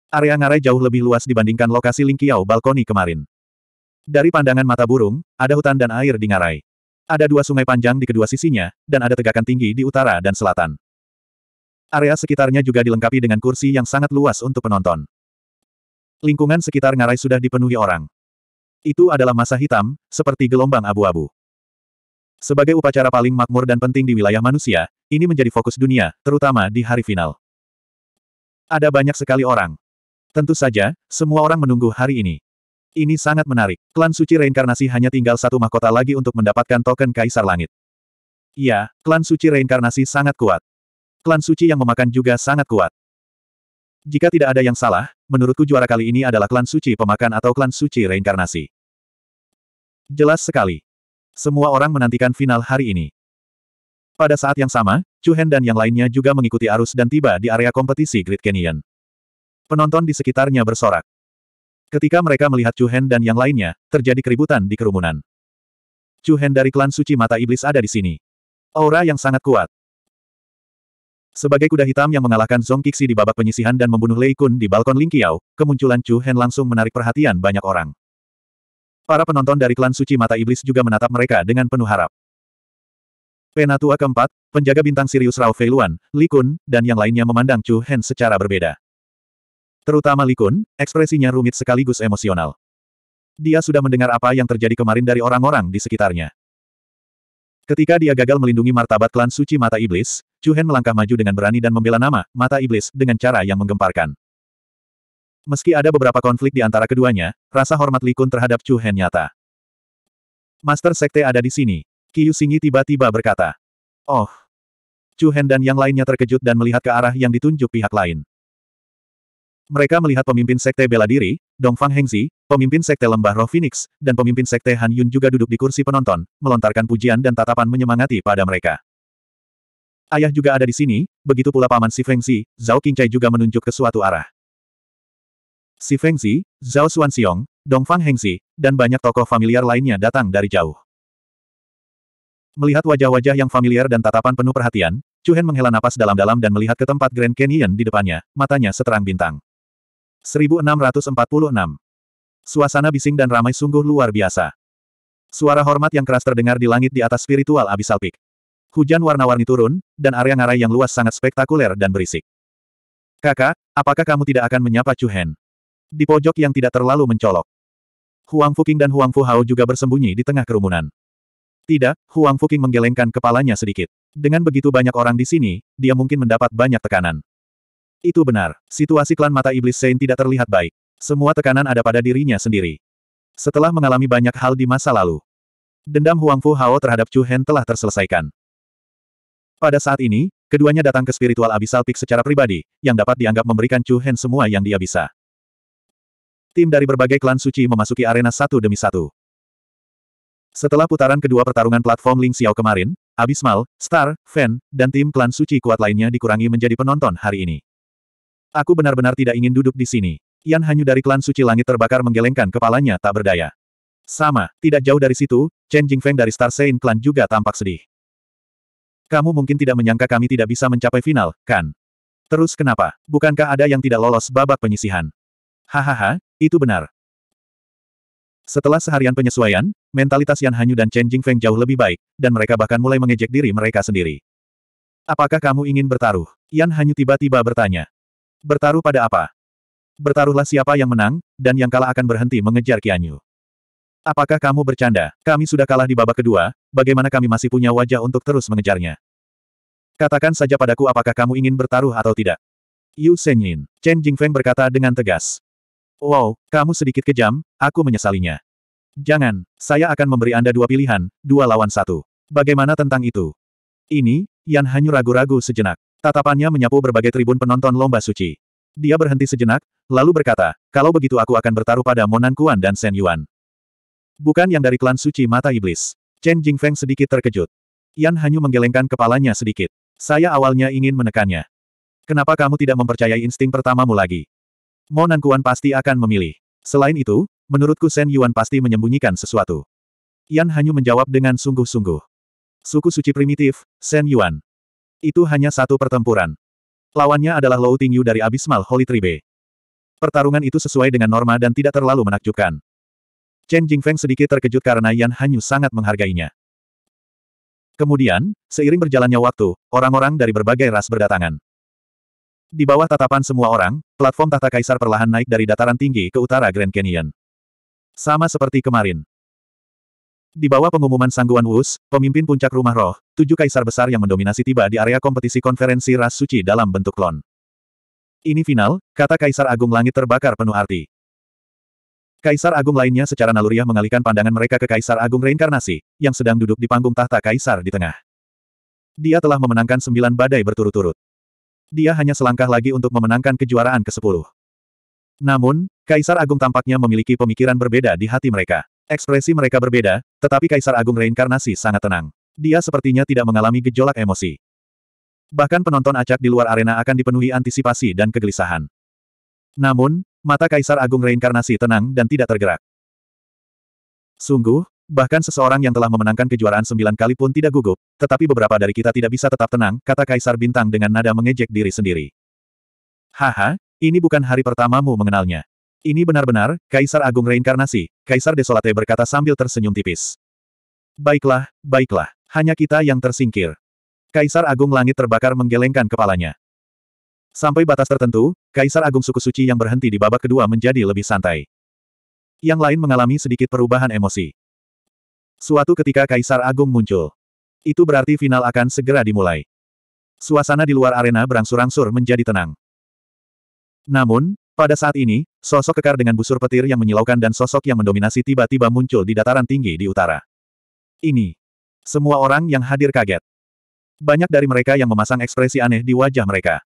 Area ngarai jauh lebih luas dibandingkan lokasi Lingqiao balkoni kemarin. Dari pandangan mata burung, ada hutan dan air di ngarai. Ada dua sungai panjang di kedua sisinya, dan ada tegakan tinggi di utara dan selatan. Area sekitarnya juga dilengkapi dengan kursi yang sangat luas untuk penonton. Lingkungan sekitar ngarai sudah dipenuhi orang. Itu adalah masa hitam, seperti gelombang abu-abu. Sebagai upacara paling makmur dan penting di wilayah manusia, ini menjadi fokus dunia, terutama di hari final. Ada banyak sekali orang. Tentu saja, semua orang menunggu hari ini. Ini sangat menarik. Klan suci reinkarnasi hanya tinggal satu mahkota lagi untuk mendapatkan token Kaisar Langit. Ya, klan suci reinkarnasi sangat kuat. Klan suci yang memakan juga sangat kuat. Jika tidak ada yang salah, menurutku juara kali ini adalah klan suci pemakan atau klan suci reinkarnasi. Jelas sekali. Semua orang menantikan final hari ini. Pada saat yang sama, Chu Hen dan yang lainnya juga mengikuti arus dan tiba di area kompetisi Great Canyon. Penonton di sekitarnya bersorak. Ketika mereka melihat Chu Hen dan yang lainnya, terjadi keributan di kerumunan. Chu Hen dari klan suci mata iblis ada di sini. Aura yang sangat kuat. Sebagai kuda hitam yang mengalahkan Zong Qixi di babak penyisihan dan membunuh Lei Kun di balkon Lingqiao, kemunculan Chu Hen langsung menarik perhatian banyak orang. Para penonton dari klan suci mata iblis juga menatap mereka dengan penuh harap. Penatua keempat, penjaga bintang Sirius Rao Feiluan, Li Kun, dan yang lainnya memandang Chu Hen secara berbeda. Terutama Likun, ekspresinya rumit sekaligus emosional. Dia sudah mendengar apa yang terjadi kemarin dari orang-orang di sekitarnya. Ketika dia gagal melindungi martabat klan suci mata iblis, Chu Hen melangkah maju dengan berani dan membela nama, mata iblis, dengan cara yang menggemparkan. Meski ada beberapa konflik di antara keduanya, rasa hormat Likun terhadap Chu Hen nyata. Master Sekte ada di sini. Kiyu Singi tiba-tiba berkata. Oh. Chu Hen dan yang lainnya terkejut dan melihat ke arah yang ditunjuk pihak lain. Mereka melihat pemimpin sekte bela diri, Dongfang Hengzi, pemimpin sekte lembah roh Phoenix, dan pemimpin sekte Han Yun juga duduk di kursi penonton, melontarkan pujian dan tatapan menyemangati pada mereka. Ayah juga ada di sini, begitu pula paman Si Fengzi, Zhao Qingcai juga menunjuk ke suatu arah. Si Fengzi, Zhao Xuanxiong, Dongfang Hengzi, dan banyak tokoh familiar lainnya datang dari jauh. Melihat wajah-wajah yang familiar dan tatapan penuh perhatian, Chu Hen menghela napas dalam-dalam dan melihat ke tempat Grand Canyon di depannya, matanya seterang bintang. 1646. Suasana bising dan ramai sungguh luar biasa. Suara hormat yang keras terdengar di langit di atas spiritual Abyssal Peak. Hujan warna-warni turun, dan area ngarai yang luas sangat spektakuler dan berisik. Kakak, apakah kamu tidak akan menyapa Chu Hen? Di pojok yang tidak terlalu mencolok. Huang Fuqing dan Huang Fu Hao juga bersembunyi di tengah kerumunan. Tidak, Huang Fuqing menggelengkan kepalanya sedikit. Dengan begitu banyak orang di sini, dia mungkin mendapat banyak tekanan. Itu benar, situasi klan mata iblis Saint tidak terlihat baik. Semua tekanan ada pada dirinya sendiri. Setelah mengalami banyak hal di masa lalu, dendam Huang Fu Hao terhadap Chu Hen telah terselesaikan. Pada saat ini, keduanya datang ke spiritual Abyssal Peak secara pribadi, yang dapat dianggap memberikan Chu Hen semua yang dia bisa. Tim dari berbagai klan suci memasuki arena satu demi satu. Setelah putaran kedua pertarungan platform Ling Xiao kemarin, Abismal, Star, Fan, dan tim klan suci kuat lainnya dikurangi menjadi penonton hari ini. Aku benar-benar tidak ingin duduk di sini. Yan Hanyu dari klan suci langit terbakar menggelengkan kepalanya tak berdaya. Sama, tidak jauh dari situ, Chen Jingfeng dari Star Saint Clan juga tampak sedih. Kamu mungkin tidak menyangka kami tidak bisa mencapai final, kan? Terus kenapa? Bukankah ada yang tidak lolos babak penyisihan? Hahaha, itu benar. Setelah seharian penyesuaian, mentalitas Yan Hanyu dan Chen Jingfeng jauh lebih baik, dan mereka bahkan mulai mengejek diri mereka sendiri. Apakah kamu ingin bertaruh? Yan Hanyu tiba-tiba bertanya. Bertaruh pada apa? Bertaruhlah siapa yang menang, dan yang kalah akan berhenti mengejar Kianyu. Apakah kamu bercanda? Kami sudah kalah di babak kedua, bagaimana kami masih punya wajah untuk terus mengejarnya? Katakan saja padaku apakah kamu ingin bertaruh atau tidak. Yu Senyin, Chen Jingfeng berkata dengan tegas. Wow, kamu sedikit kejam, aku menyesalinya. Jangan, saya akan memberi Anda dua pilihan, dua lawan satu. Bagaimana tentang itu? Ini, Yan Hanyu ragu-ragu sejenak. Tatapannya menyapu berbagai tribun penonton lomba suci. Dia berhenti sejenak, lalu berkata, kalau begitu aku akan bertaruh pada Monan Kuan dan Shen Yuan. Bukan yang dari klan suci mata iblis. Chen Jingfeng sedikit terkejut. Yan Hanyu menggelengkan kepalanya sedikit. Saya awalnya ingin menekannya. Kenapa kamu tidak mempercayai insting pertamamu lagi? Monan Kuan pasti akan memilih. Selain itu, menurutku Shen Yuan pasti menyembunyikan sesuatu. Yan Hanyu menjawab dengan sungguh-sungguh. Suku suci primitif, Shen Yuan. Itu hanya satu pertempuran. Lawannya adalah Lou Tingyu dari Abismal Holy Tribe. Pertarungan itu sesuai dengan norma dan tidak terlalu menakjubkan. Chen Jingfeng sedikit terkejut karena Yan Hanyu sangat menghargainya. Kemudian, seiring berjalannya waktu, orang-orang dari berbagai ras berdatangan. Di bawah tatapan semua orang, platform tahta kaisar perlahan naik dari dataran tinggi ke utara Grand Canyon. Sama seperti kemarin. Di bawah pengumuman Sangguan Wus, pemimpin puncak rumah roh, tujuh kaisar besar yang mendominasi tiba di area kompetisi konferensi ras suci dalam bentuk klon. Ini final, kata Kaisar Agung Langit terbakar penuh arti. Kaisar Agung lainnya secara naluriah mengalihkan pandangan mereka ke Kaisar Agung Reinkarnasi, yang sedang duduk di panggung tahta Kaisar di tengah. Dia telah memenangkan sembilan badai berturut-turut. Dia hanya selangkah lagi untuk memenangkan kejuaraan ke-10. Namun, Kaisar Agung tampaknya memiliki pemikiran berbeda di hati mereka. Ekspresi mereka berbeda, tetapi Kaisar Agung Reinkarnasi sangat tenang. Dia sepertinya tidak mengalami gejolak emosi. Bahkan penonton acak di luar arena akan dipenuhi antisipasi dan kegelisahan. Namun, mata Kaisar Agung Reinkarnasi tenang dan tidak tergerak. Sungguh, bahkan seseorang yang telah memenangkan kejuaraan sembilan kali pun tidak gugup, tetapi beberapa dari kita tidak bisa tetap tenang, kata Kaisar Bintang dengan nada mengejek diri sendiri. Haha, ini bukan hari pertamamu mengenalnya. Ini benar-benar, Kaisar Agung Reinkarnasi, Kaisar Desolate berkata sambil tersenyum tipis. Baiklah, baiklah, hanya kita yang tersingkir. Kaisar Agung Langit terbakar menggelengkan kepalanya. Sampai batas tertentu, Kaisar Agung Suku Suci yang berhenti di babak kedua menjadi lebih santai. Yang lain mengalami sedikit perubahan emosi. Suatu ketika Kaisar Agung muncul. Itu berarti final akan segera dimulai. Suasana di luar arena berangsur-angsur menjadi tenang. Namun, pada saat ini, sosok kekar dengan busur petir yang menyilaukan dan sosok yang mendominasi tiba-tiba muncul di dataran tinggi di utara. Ini. Semua orang yang hadir kaget. Banyak dari mereka yang memasang ekspresi aneh di wajah mereka.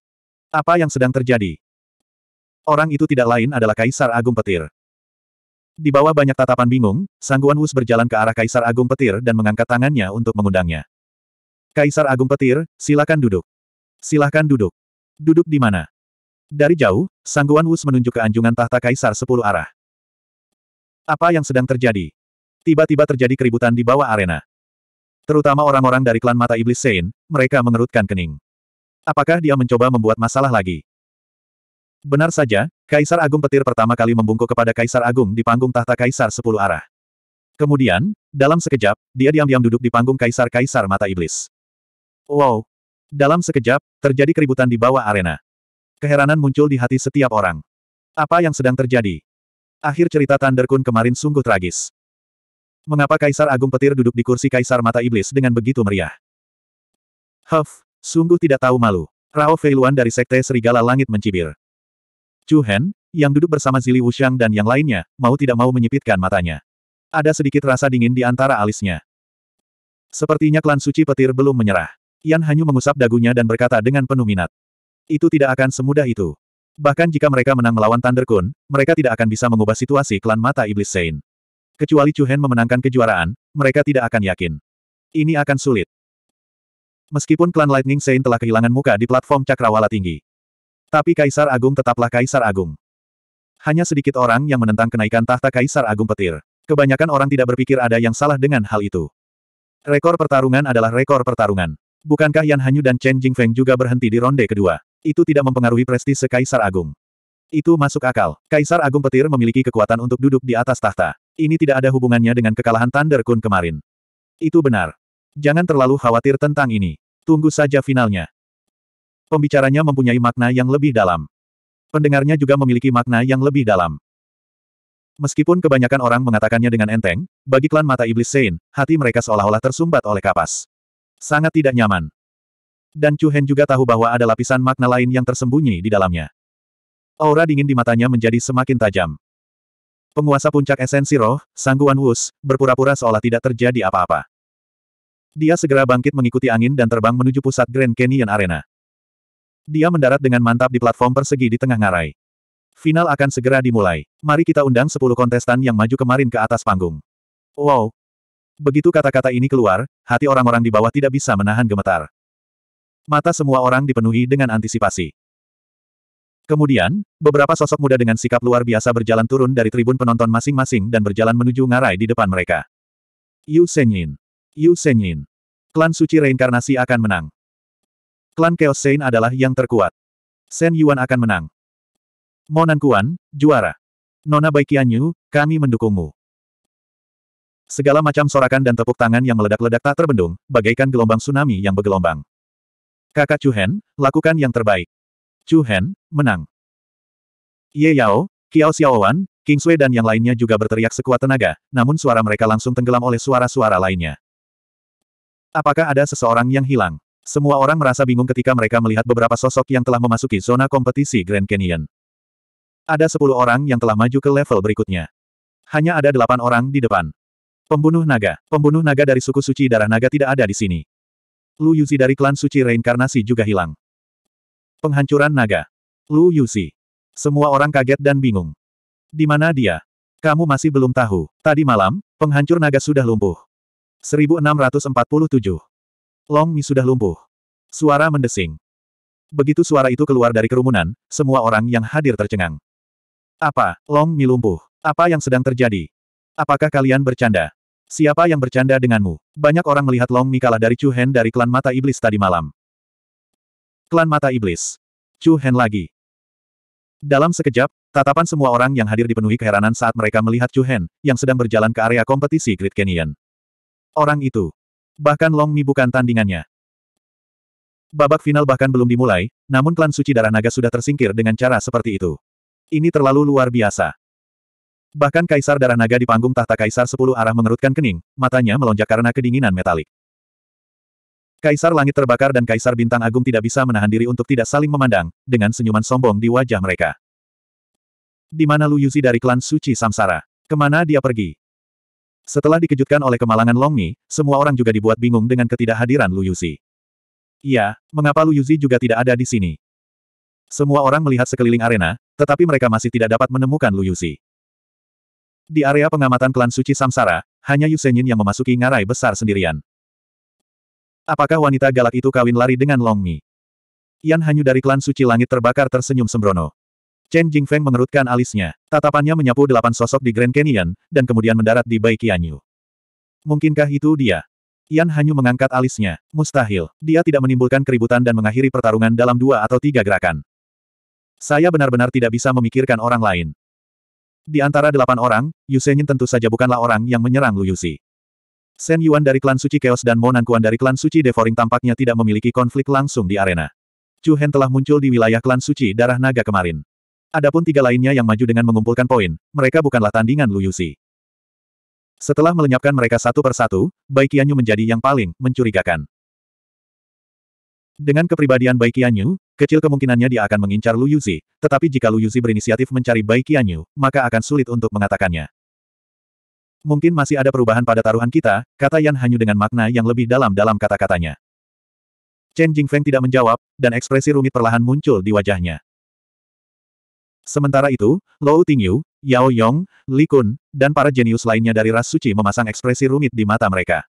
Apa yang sedang terjadi? Orang itu tidak lain adalah Kaisar Agung Petir. Di bawah banyak tatapan bingung, Sangguan Wus berjalan ke arah Kaisar Agung Petir dan mengangkat tangannya untuk mengundangnya. Kaisar Agung Petir, silakan duduk. Silakan duduk. Duduk di mana? Dari jauh, Sangguan Wus menunjuk ke anjungan tahta kaisar sepuluh arah. Apa yang sedang terjadi? Tiba-tiba terjadi keributan di bawah arena. Terutama orang-orang dari klan mata iblis Sein, mereka mengerutkan kening. Apakah dia mencoba membuat masalah lagi? Benar saja, Kaisar Agung Petir pertama kali membungkuk kepada Kaisar Agung di panggung tahta Kaisar sepuluh arah. Kemudian, dalam sekejap, dia diam-diam duduk di panggung Kaisar-Kaisar Mata Iblis. Wow! Dalam sekejap, terjadi keributan di bawah arena. Keheranan muncul di hati setiap orang. Apa yang sedang terjadi? Akhir cerita Thunder Kun kemarin sungguh tragis. Mengapa Kaisar Agung Petir duduk di kursi Kaisar Mata Iblis dengan begitu meriah? Huff, sungguh tidak tahu malu. Rao Feiluan dari Sekte Serigala Langit mencibir. Chu Hen, yang duduk bersama Zili Wuxiang dan yang lainnya, mau tidak mau menyipitkan matanya. Ada sedikit rasa dingin di antara alisnya. Sepertinya klan suci petir belum menyerah. Yan Hanyu mengusap dagunya dan berkata dengan penuh minat itu tidak akan semudah itu. Bahkan jika mereka menang melawan Thunder Kun, mereka tidak akan bisa mengubah situasi klan mata iblis Sein. Kecuali Chu Hen memenangkan kejuaraan, mereka tidak akan yakin. Ini akan sulit. Meskipun klan Lightning Sein telah kehilangan muka di platform cakrawala tinggi. Tapi Kaisar Agung tetaplah Kaisar Agung. Hanya sedikit orang yang menentang kenaikan tahta Kaisar Agung Petir. Kebanyakan orang tidak berpikir ada yang salah dengan hal itu. Rekor pertarungan adalah rekor pertarungan. Bukankah Yan Hanyu dan Chen Jingfeng juga berhenti di ronde kedua? Itu tidak mempengaruhi prestise Kaisar Agung. Itu masuk akal. Kaisar Agung Petir memiliki kekuatan untuk duduk di atas tahta. Ini tidak ada hubungannya dengan kekalahan Thunder Kun kemarin. Itu benar. Jangan terlalu khawatir tentang ini. Tunggu saja finalnya. Pembicaranya mempunyai makna yang lebih dalam. Pendengarnya juga memiliki makna yang lebih dalam. Meskipun kebanyakan orang mengatakannya dengan enteng, bagi klan mata iblis Sein, hati mereka seolah-olah tersumbat oleh kapas. Sangat tidak nyaman. Dan Chu Hen juga tahu bahwa ada lapisan makna lain yang tersembunyi di dalamnya. Aura dingin di matanya menjadi semakin tajam. Penguasa puncak esensi roh, Sangguan Wus, berpura-pura seolah tidak terjadi apa-apa. Dia segera bangkit mengikuti angin dan terbang menuju pusat Grand Canyon Arena. Dia mendarat dengan mantap di platform persegi di tengah ngarai. Final akan segera dimulai. Mari kita undang 10 kontestan yang maju kemarin ke atas panggung. Wow! Begitu kata-kata ini keluar, hati orang-orang di bawah tidak bisa menahan gemetar. Mata semua orang dipenuhi dengan antisipasi. Kemudian, beberapa sosok muda dengan sikap luar biasa berjalan turun dari tribun penonton masing-masing dan berjalan menuju ngarai di depan mereka. Yu Senyin. Yu Senyin. Klan suci reinkarnasi akan menang. Klan Chaos Sein adalah yang terkuat. Sen Yuan akan menang. Monan Kuan, juara. Nona Baikianyu, kami mendukungmu. Segala macam sorakan dan tepuk tangan yang meledak-ledak tak terbendung, bagaikan gelombang tsunami yang bergelombang. Kakak Chuhen, lakukan yang terbaik. Chuhen, menang. Ye Yao, Qiao Xiaowan, King Sui dan yang lainnya juga berteriak sekuat tenaga, namun suara mereka langsung tenggelam oleh suara-suara lainnya. Apakah ada seseorang yang hilang? Semua orang merasa bingung ketika mereka melihat beberapa sosok yang telah memasuki zona kompetisi Grand Canyon. Ada sepuluh orang yang telah maju ke level berikutnya. Hanya ada delapan orang di depan. Pembunuh naga. Pembunuh naga dari suku suci darah naga tidak ada di sini. Lu Yuzi dari klan suci reinkarnasi juga hilang. Penghancuran naga. Lu Yuzi. Semua orang kaget dan bingung. Di mana dia? Kamu masih belum tahu. Tadi malam, penghancur naga sudah lumpuh. 1647. Long Mi sudah lumpuh. Suara mendesing. Begitu suara itu keluar dari kerumunan, semua orang yang hadir tercengang. Apa, Long Mi lumpuh? Apa yang sedang terjadi? Apakah kalian bercanda? Siapa yang bercanda denganmu? Banyak orang melihat Long Mi kalah dari Chu Hen dari klan Mata Iblis tadi malam. Klan Mata Iblis. Chu Hen lagi. Dalam sekejap, tatapan semua orang yang hadir dipenuhi keheranan saat mereka melihat Chu Hen, yang sedang berjalan ke area kompetisi Great Canyon. Orang itu. Bahkan Long Mi bukan tandingannya. Babak final bahkan belum dimulai, namun klan suci darah naga sudah tersingkir dengan cara seperti itu. Ini terlalu luar biasa. Bahkan Kaisar Darah Naga di panggung tahta Kaisar Sepuluh Arah mengerutkan kening, matanya melonjak karena kedinginan metalik. Kaisar Langit terbakar dan Kaisar Bintang Agung tidak bisa menahan diri untuk tidak saling memandang, dengan senyuman sombong di wajah mereka. Di mana Lu Yuzi dari klan Suci Samsara? Kemana dia pergi? Setelah dikejutkan oleh kemalangan Longmi, semua orang juga dibuat bingung dengan ketidakhadiran Lu Yuzi. Iya, mengapa Lu Yuzi juga tidak ada di sini? Semua orang melihat sekeliling arena, tetapi mereka masih tidak dapat menemukan Lu Yuzi. Di area pengamatan klan suci Samsara, hanya Yusenyin yang memasuki ngarai besar sendirian. Apakah wanita galak itu kawin lari dengan Long Mi? Yan Hanyu dari klan suci langit terbakar tersenyum sembrono. Chen Jingfeng mengerutkan alisnya. Tatapannya menyapu delapan sosok di Grand Canyon, dan kemudian mendarat di Bai Qianyu. Mungkinkah itu dia? Yan Hanyu mengangkat alisnya. Mustahil. Dia tidak menimbulkan keributan dan mengakhiri pertarungan dalam dua atau tiga gerakan. Saya benar-benar tidak bisa memikirkan orang lain. Di antara delapan orang, Yu Senyin tentu saja bukanlah orang yang menyerang Lu Yuxi. Sen Yuan dari klan suci Chaos dan Mo Kuan dari klan suci Devouring tampaknya tidak memiliki konflik langsung di arena. Chu Hen telah muncul di wilayah klan suci Darah Naga kemarin. Adapun tiga lainnya yang maju dengan mengumpulkan poin, mereka bukanlah tandingan Lu Yuxi. Setelah melenyapkan mereka satu persatu, Bai Qianyu menjadi yang paling mencurigakan. Dengan kepribadian Bai Qianyu, kecil kemungkinannya dia akan mengincar Lu Yuzi, tetapi jika Lu Yuzi berinisiatif mencari Bai Qianyu, maka akan sulit untuk mengatakannya. Mungkin masih ada perubahan pada taruhan kita, kata Yan Hanyu dengan makna yang lebih dalam dalam kata-katanya. Chen Jingfeng tidak menjawab, dan ekspresi rumit perlahan muncul di wajahnya. Sementara itu, Lou Tingyu, Yao Yong, Li Kun, dan para jenius lainnya dari ras suci memasang ekspresi rumit di mata mereka.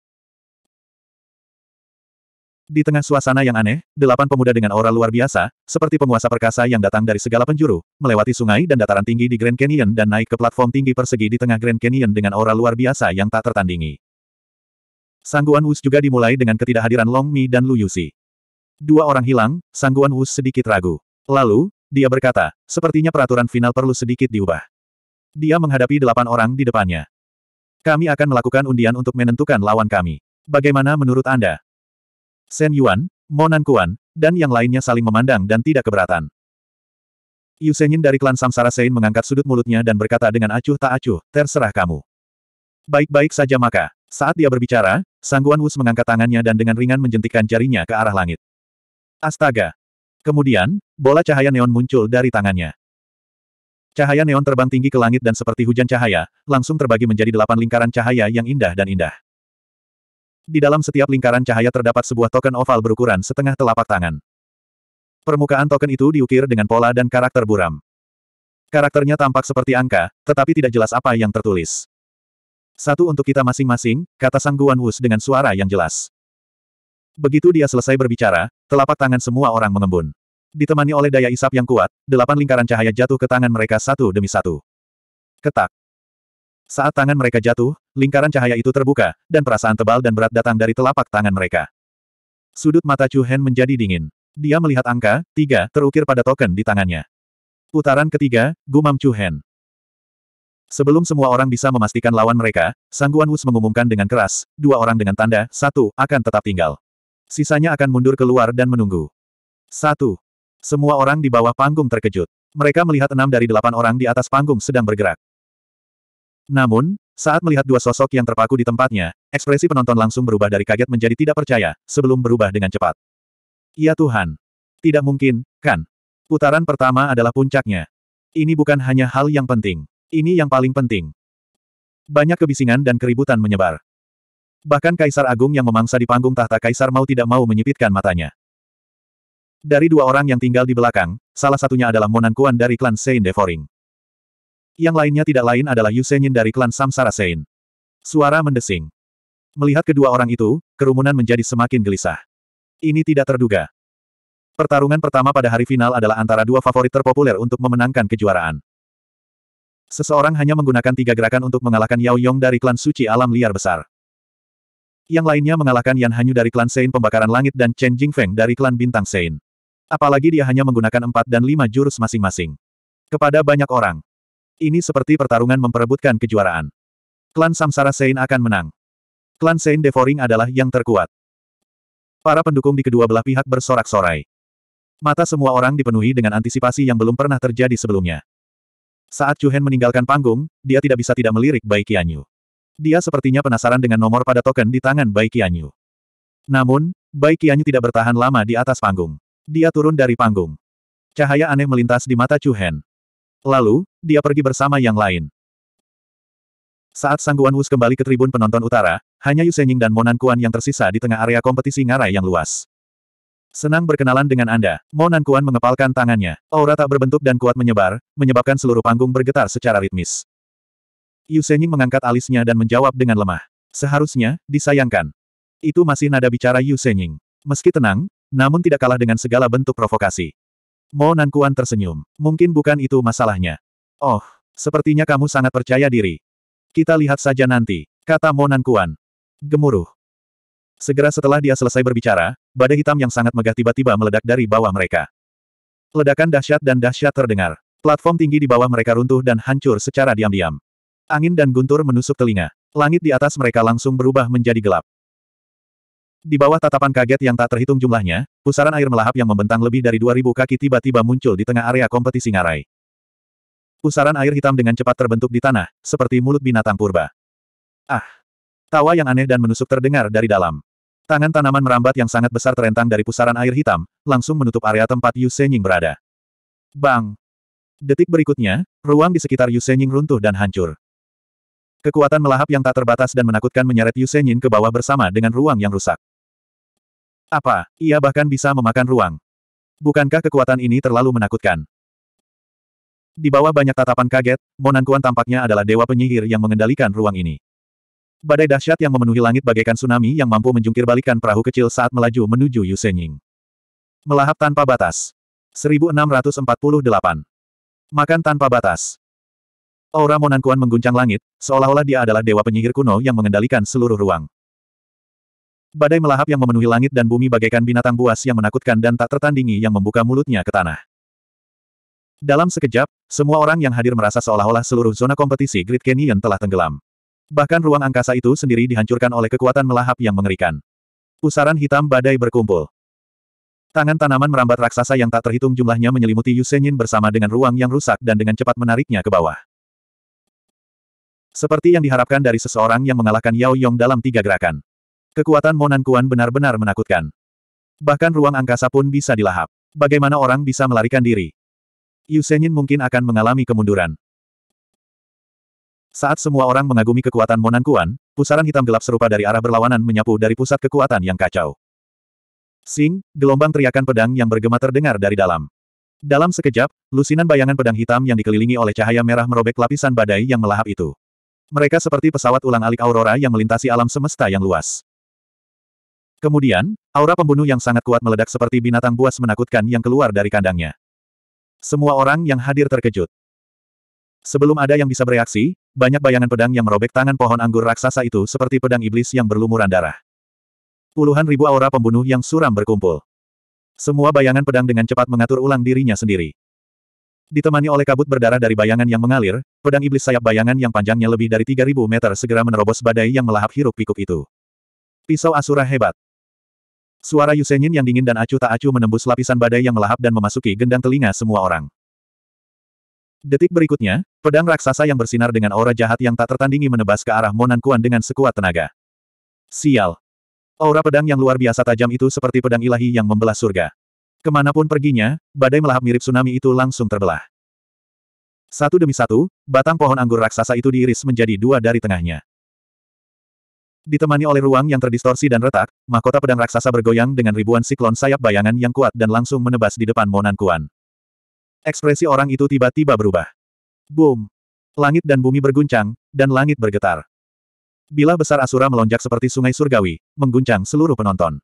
Di tengah suasana yang aneh, delapan pemuda dengan aura luar biasa, seperti penguasa perkasa yang datang dari segala penjuru, melewati sungai dan dataran tinggi di Grand Canyon dan naik ke platform tinggi persegi di tengah Grand Canyon dengan aura luar biasa yang tak tertandingi. Sangguan Wus juga dimulai dengan ketidakhadiran Long Mi dan Lu Yusi. Dua orang hilang, Sangguan Wus sedikit ragu. Lalu, dia berkata, sepertinya peraturan final perlu sedikit diubah. Dia menghadapi delapan orang di depannya. Kami akan melakukan undian untuk menentukan lawan kami. Bagaimana menurut Anda? Shen Yuan, Monan Kuan, dan yang lainnya saling memandang dan tidak keberatan. Yu Senyin dari klan Samsara Sein mengangkat sudut mulutnya dan berkata dengan acuh tak acuh, terserah kamu. Baik-baik saja maka. Saat dia berbicara, Sangguan Wus mengangkat tangannya dan dengan ringan menjentikkan jarinya ke arah langit. Astaga! Kemudian, bola cahaya neon muncul dari tangannya. Cahaya neon terbang tinggi ke langit dan seperti hujan cahaya, langsung terbagi menjadi delapan lingkaran cahaya yang indah dan indah. Di dalam setiap lingkaran cahaya terdapat sebuah token oval berukuran setengah telapak tangan. Permukaan token itu diukir dengan pola dan karakter buram. Karakternya tampak seperti angka, tetapi tidak jelas apa yang tertulis. Satu untuk kita masing-masing, kata Sang Guan Wus dengan suara yang jelas. Begitu dia selesai berbicara, telapak tangan semua orang mengembun. Ditemani oleh daya isap yang kuat, delapan lingkaran cahaya jatuh ke tangan mereka satu demi satu. Ketak. Saat tangan mereka jatuh, lingkaran cahaya itu terbuka, dan perasaan tebal dan berat datang dari telapak tangan mereka. Sudut mata Chu Hen menjadi dingin. Dia melihat angka, tiga, terukir pada token di tangannya. Putaran ketiga, gumam Chu Hen. Sebelum semua orang bisa memastikan lawan mereka, Sangguan Wus mengumumkan dengan keras, dua orang dengan tanda, satu, akan tetap tinggal. Sisanya akan mundur keluar dan menunggu. Satu. Semua orang di bawah panggung terkejut. Mereka melihat enam dari delapan orang di atas panggung sedang bergerak. Namun, saat melihat dua sosok yang terpaku di tempatnya, ekspresi penonton langsung berubah dari kaget menjadi tidak percaya, sebelum berubah dengan cepat. Ya Tuhan! Tidak mungkin, kan? Putaran pertama adalah puncaknya. Ini bukan hanya hal yang penting. Ini yang paling penting. Banyak kebisingan dan keributan menyebar. Bahkan Kaisar Agung yang memangsa di panggung tahta Kaisar mau tidak mau menyipitkan matanya. Dari dua orang yang tinggal di belakang, salah satunya adalah Monan Kuan dari klan Saint Devoring. Yang lainnya tidak lain adalah Yusenyin dari klan Samsara Sein. Suara mendesing. Melihat kedua orang itu, kerumunan menjadi semakin gelisah. Ini tidak terduga. Pertarungan pertama pada hari final adalah antara dua favorit terpopuler untuk memenangkan kejuaraan. Seseorang hanya menggunakan tiga gerakan untuk mengalahkan Yao Yong dari klan suci alam liar besar. Yang lainnya mengalahkan Yan Hanyu dari klan Sein pembakaran langit dan Chen Jing Feng dari klan bintang Sein. Apalagi dia hanya menggunakan empat dan lima jurus masing-masing. Kepada banyak orang, ini seperti pertarungan memperebutkan kejuaraan. Klan Samsara Sein akan menang. Klan Sein Devoring adalah yang terkuat. Para pendukung di kedua belah pihak bersorak-sorai. Mata semua orang dipenuhi dengan antisipasi yang belum pernah terjadi sebelumnya. Saat Chu Hen meninggalkan panggung, dia tidak bisa tidak melirik Bai Qianyu. Dia sepertinya penasaran dengan nomor pada token di tangan Bai Qianyu. Namun, Bai Qianyu tidak bertahan lama di atas panggung. Dia turun dari panggung. Cahaya aneh melintas di mata Chu Hen. Lalu, dia pergi bersama yang lain. Saat Sang Wus kembali ke tribun penonton utara, hanya Yu dan Monan Kuan yang tersisa di tengah area kompetisi ngarai yang luas. Senang berkenalan dengan Anda, Monan Kuan mengepalkan tangannya. Aura tak berbentuk dan kuat menyebar, menyebabkan seluruh panggung bergetar secara ritmis. Yu mengangkat alisnya dan menjawab dengan lemah. Seharusnya, disayangkan. Itu masih nada bicara Yu Meski tenang, namun tidak kalah dengan segala bentuk provokasi. Mo Nankuan tersenyum. Mungkin bukan itu masalahnya. Oh, sepertinya kamu sangat percaya diri. Kita lihat saja nanti, kata Mo Nankuan. Gemuruh. Segera setelah dia selesai berbicara, badai hitam yang sangat megah tiba-tiba meledak dari bawah mereka. Ledakan dahsyat dan dahsyat terdengar. Platform tinggi di bawah mereka runtuh dan hancur secara diam-diam. Angin dan guntur menusuk telinga. Langit di atas mereka langsung berubah menjadi gelap. Di bawah tatapan kaget yang tak terhitung jumlahnya, pusaran air melahap yang membentang lebih dari 2000 kaki tiba-tiba muncul di tengah area kompetisi ngarai. Pusaran air hitam dengan cepat terbentuk di tanah, seperti mulut binatang purba. Ah! Tawa yang aneh dan menusuk terdengar dari dalam. Tangan tanaman merambat yang sangat besar terentang dari pusaran air hitam, langsung menutup area tempat Yu Senying berada. Bang! Detik berikutnya, ruang di sekitar Yu Senying runtuh dan hancur. Kekuatan melahap yang tak terbatas dan menakutkan menyeret Yu Senying ke bawah bersama dengan ruang yang rusak. Apa, ia bahkan bisa memakan ruang. Bukankah kekuatan ini terlalu menakutkan? Di bawah banyak tatapan kaget, Monankuan tampaknya adalah dewa penyihir yang mengendalikan ruang ini. Badai dahsyat yang memenuhi langit bagaikan tsunami yang mampu menjungkirbalikkan perahu kecil saat melaju menuju Yusenying. Melahap tanpa batas. 1648. Makan tanpa batas. Aura Monankuan mengguncang langit, seolah-olah dia adalah dewa penyihir kuno yang mengendalikan seluruh ruang. Badai melahap yang memenuhi langit dan bumi bagaikan binatang buas yang menakutkan dan tak tertandingi yang membuka mulutnya ke tanah. Dalam sekejap, semua orang yang hadir merasa seolah-olah seluruh zona kompetisi Great Canyon telah tenggelam. Bahkan ruang angkasa itu sendiri dihancurkan oleh kekuatan melahap yang mengerikan. Pusaran hitam badai berkumpul. Tangan tanaman merambat raksasa yang tak terhitung jumlahnya menyelimuti Yusenyin bersama dengan ruang yang rusak dan dengan cepat menariknya ke bawah. Seperti yang diharapkan dari seseorang yang mengalahkan Yao Yong dalam tiga gerakan. Kekuatan Monan Kuan benar-benar menakutkan. Bahkan ruang angkasa pun bisa dilahap. Bagaimana orang bisa melarikan diri? Senyin mungkin akan mengalami kemunduran. Saat semua orang mengagumi kekuatan Monan Kuan, pusaran hitam gelap serupa dari arah berlawanan menyapu dari pusat kekuatan yang kacau. Sing, gelombang teriakan pedang yang bergema terdengar dari dalam. Dalam sekejap, lusinan bayangan pedang hitam yang dikelilingi oleh cahaya merah merobek lapisan badai yang melahap itu. Mereka seperti pesawat ulang-alik aurora yang melintasi alam semesta yang luas. Kemudian, aura pembunuh yang sangat kuat meledak seperti binatang buas menakutkan yang keluar dari kandangnya. Semua orang yang hadir terkejut. Sebelum ada yang bisa bereaksi, banyak bayangan pedang yang merobek tangan pohon anggur raksasa itu seperti pedang iblis yang berlumuran darah. Puluhan ribu aura pembunuh yang suram berkumpul. Semua bayangan pedang dengan cepat mengatur ulang dirinya sendiri. Ditemani oleh kabut berdarah dari bayangan yang mengalir, pedang iblis sayap bayangan yang panjangnya lebih dari 3000 meter segera menerobos badai yang melahap hiruk pikuk itu. Pisau Asura hebat. Suara Yusenyin yang dingin dan acuh tak acuh menembus lapisan badai yang melahap dan memasuki gendang telinga semua orang. Detik berikutnya, pedang raksasa yang bersinar dengan aura jahat yang tak tertandingi menebas ke arah Monan Kuan dengan sekuat tenaga. Sial! Aura pedang yang luar biasa tajam itu seperti pedang ilahi yang membelah surga. Kemanapun perginya, badai melahap mirip tsunami itu langsung terbelah. Satu demi satu, batang pohon anggur raksasa itu diiris menjadi dua dari tengahnya. Ditemani oleh ruang yang terdistorsi dan retak, mahkota pedang raksasa bergoyang dengan ribuan siklon sayap bayangan yang kuat dan langsung menebas di depan Monan Kuan. Ekspresi orang itu tiba-tiba berubah. Boom! Langit dan bumi berguncang, dan langit bergetar. Bila besar Asura melonjak seperti sungai surgawi, mengguncang seluruh penonton.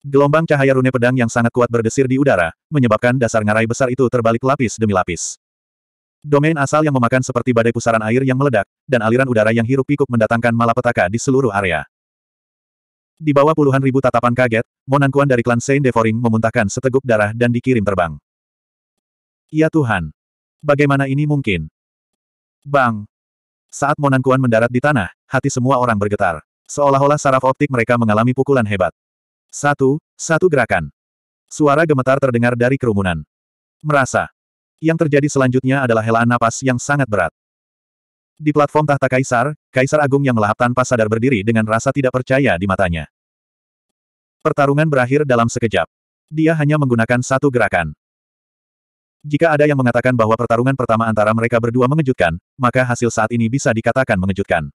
Gelombang cahaya rune pedang yang sangat kuat berdesir di udara, menyebabkan dasar ngarai besar itu terbalik lapis demi lapis. Domain asal yang memakan seperti badai pusaran air yang meledak, dan aliran udara yang hiruk-pikuk mendatangkan malapetaka di seluruh area. Di bawah puluhan ribu tatapan kaget, Monankuan dari klan Saint Devoring memuntahkan seteguk darah dan dikirim terbang. Ya Tuhan! Bagaimana ini mungkin? Bang! Saat Monankuan mendarat di tanah, hati semua orang bergetar. Seolah-olah saraf optik mereka mengalami pukulan hebat. Satu, satu gerakan. Suara gemetar terdengar dari kerumunan. Merasa. Yang terjadi selanjutnya adalah helaan napas yang sangat berat. Di platform tahta kaisar, kaisar agung yang melahap tanpa sadar berdiri dengan rasa tidak percaya di matanya. Pertarungan berakhir dalam sekejap. Dia hanya menggunakan satu gerakan. Jika ada yang mengatakan bahwa pertarungan pertama antara mereka berdua mengejutkan, maka hasil saat ini bisa dikatakan mengejutkan.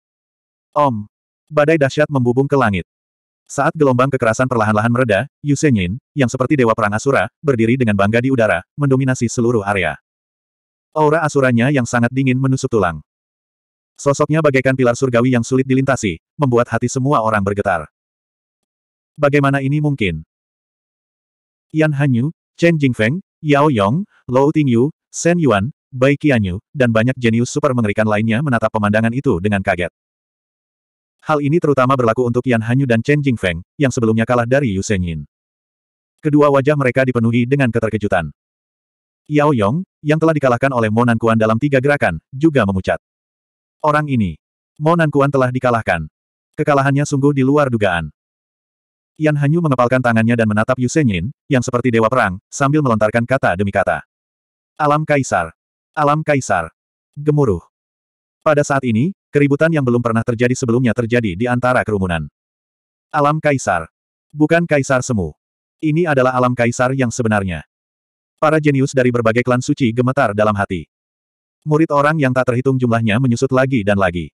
Om! Badai dahsyat membubung ke langit. Saat gelombang kekerasan perlahan-lahan mereda, Yu Senyin, yang seperti dewa perang Asura, berdiri dengan bangga di udara, mendominasi seluruh area. Aura Asuranya yang sangat dingin menusuk tulang. Sosoknya bagaikan pilar surgawi yang sulit dilintasi, membuat hati semua orang bergetar. Bagaimana ini mungkin? Yan Hanyu, Chen Jingfeng, Yao Yong, Lou Tingyu, Shen Yuan, Bai Qianyu, dan banyak jenius super mengerikan lainnya menatap pemandangan itu dengan kaget. Hal ini terutama berlaku untuk Yan Hanyu dan Chen Jingfeng, yang sebelumnya kalah dari Yu Zhengyin. Kedua wajah mereka dipenuhi dengan keterkejutan. Yao Yong, yang telah dikalahkan oleh Mo Kuan dalam tiga gerakan, juga memucat. Orang ini. Mo Kuan telah dikalahkan. Kekalahannya sungguh di luar dugaan. Yan Hanyu mengepalkan tangannya dan menatap Yu Zhengyin, yang seperti dewa perang, sambil melontarkan kata demi kata. Alam Kaisar. Alam Kaisar. Gemuruh. Pada saat ini, Keributan yang belum pernah terjadi sebelumnya terjadi di antara kerumunan. Alam Kaisar. Bukan Kaisar Semu. Ini adalah alam Kaisar yang sebenarnya. Para jenius dari berbagai klan suci gemetar dalam hati. Murid orang yang tak terhitung jumlahnya menyusut lagi dan lagi.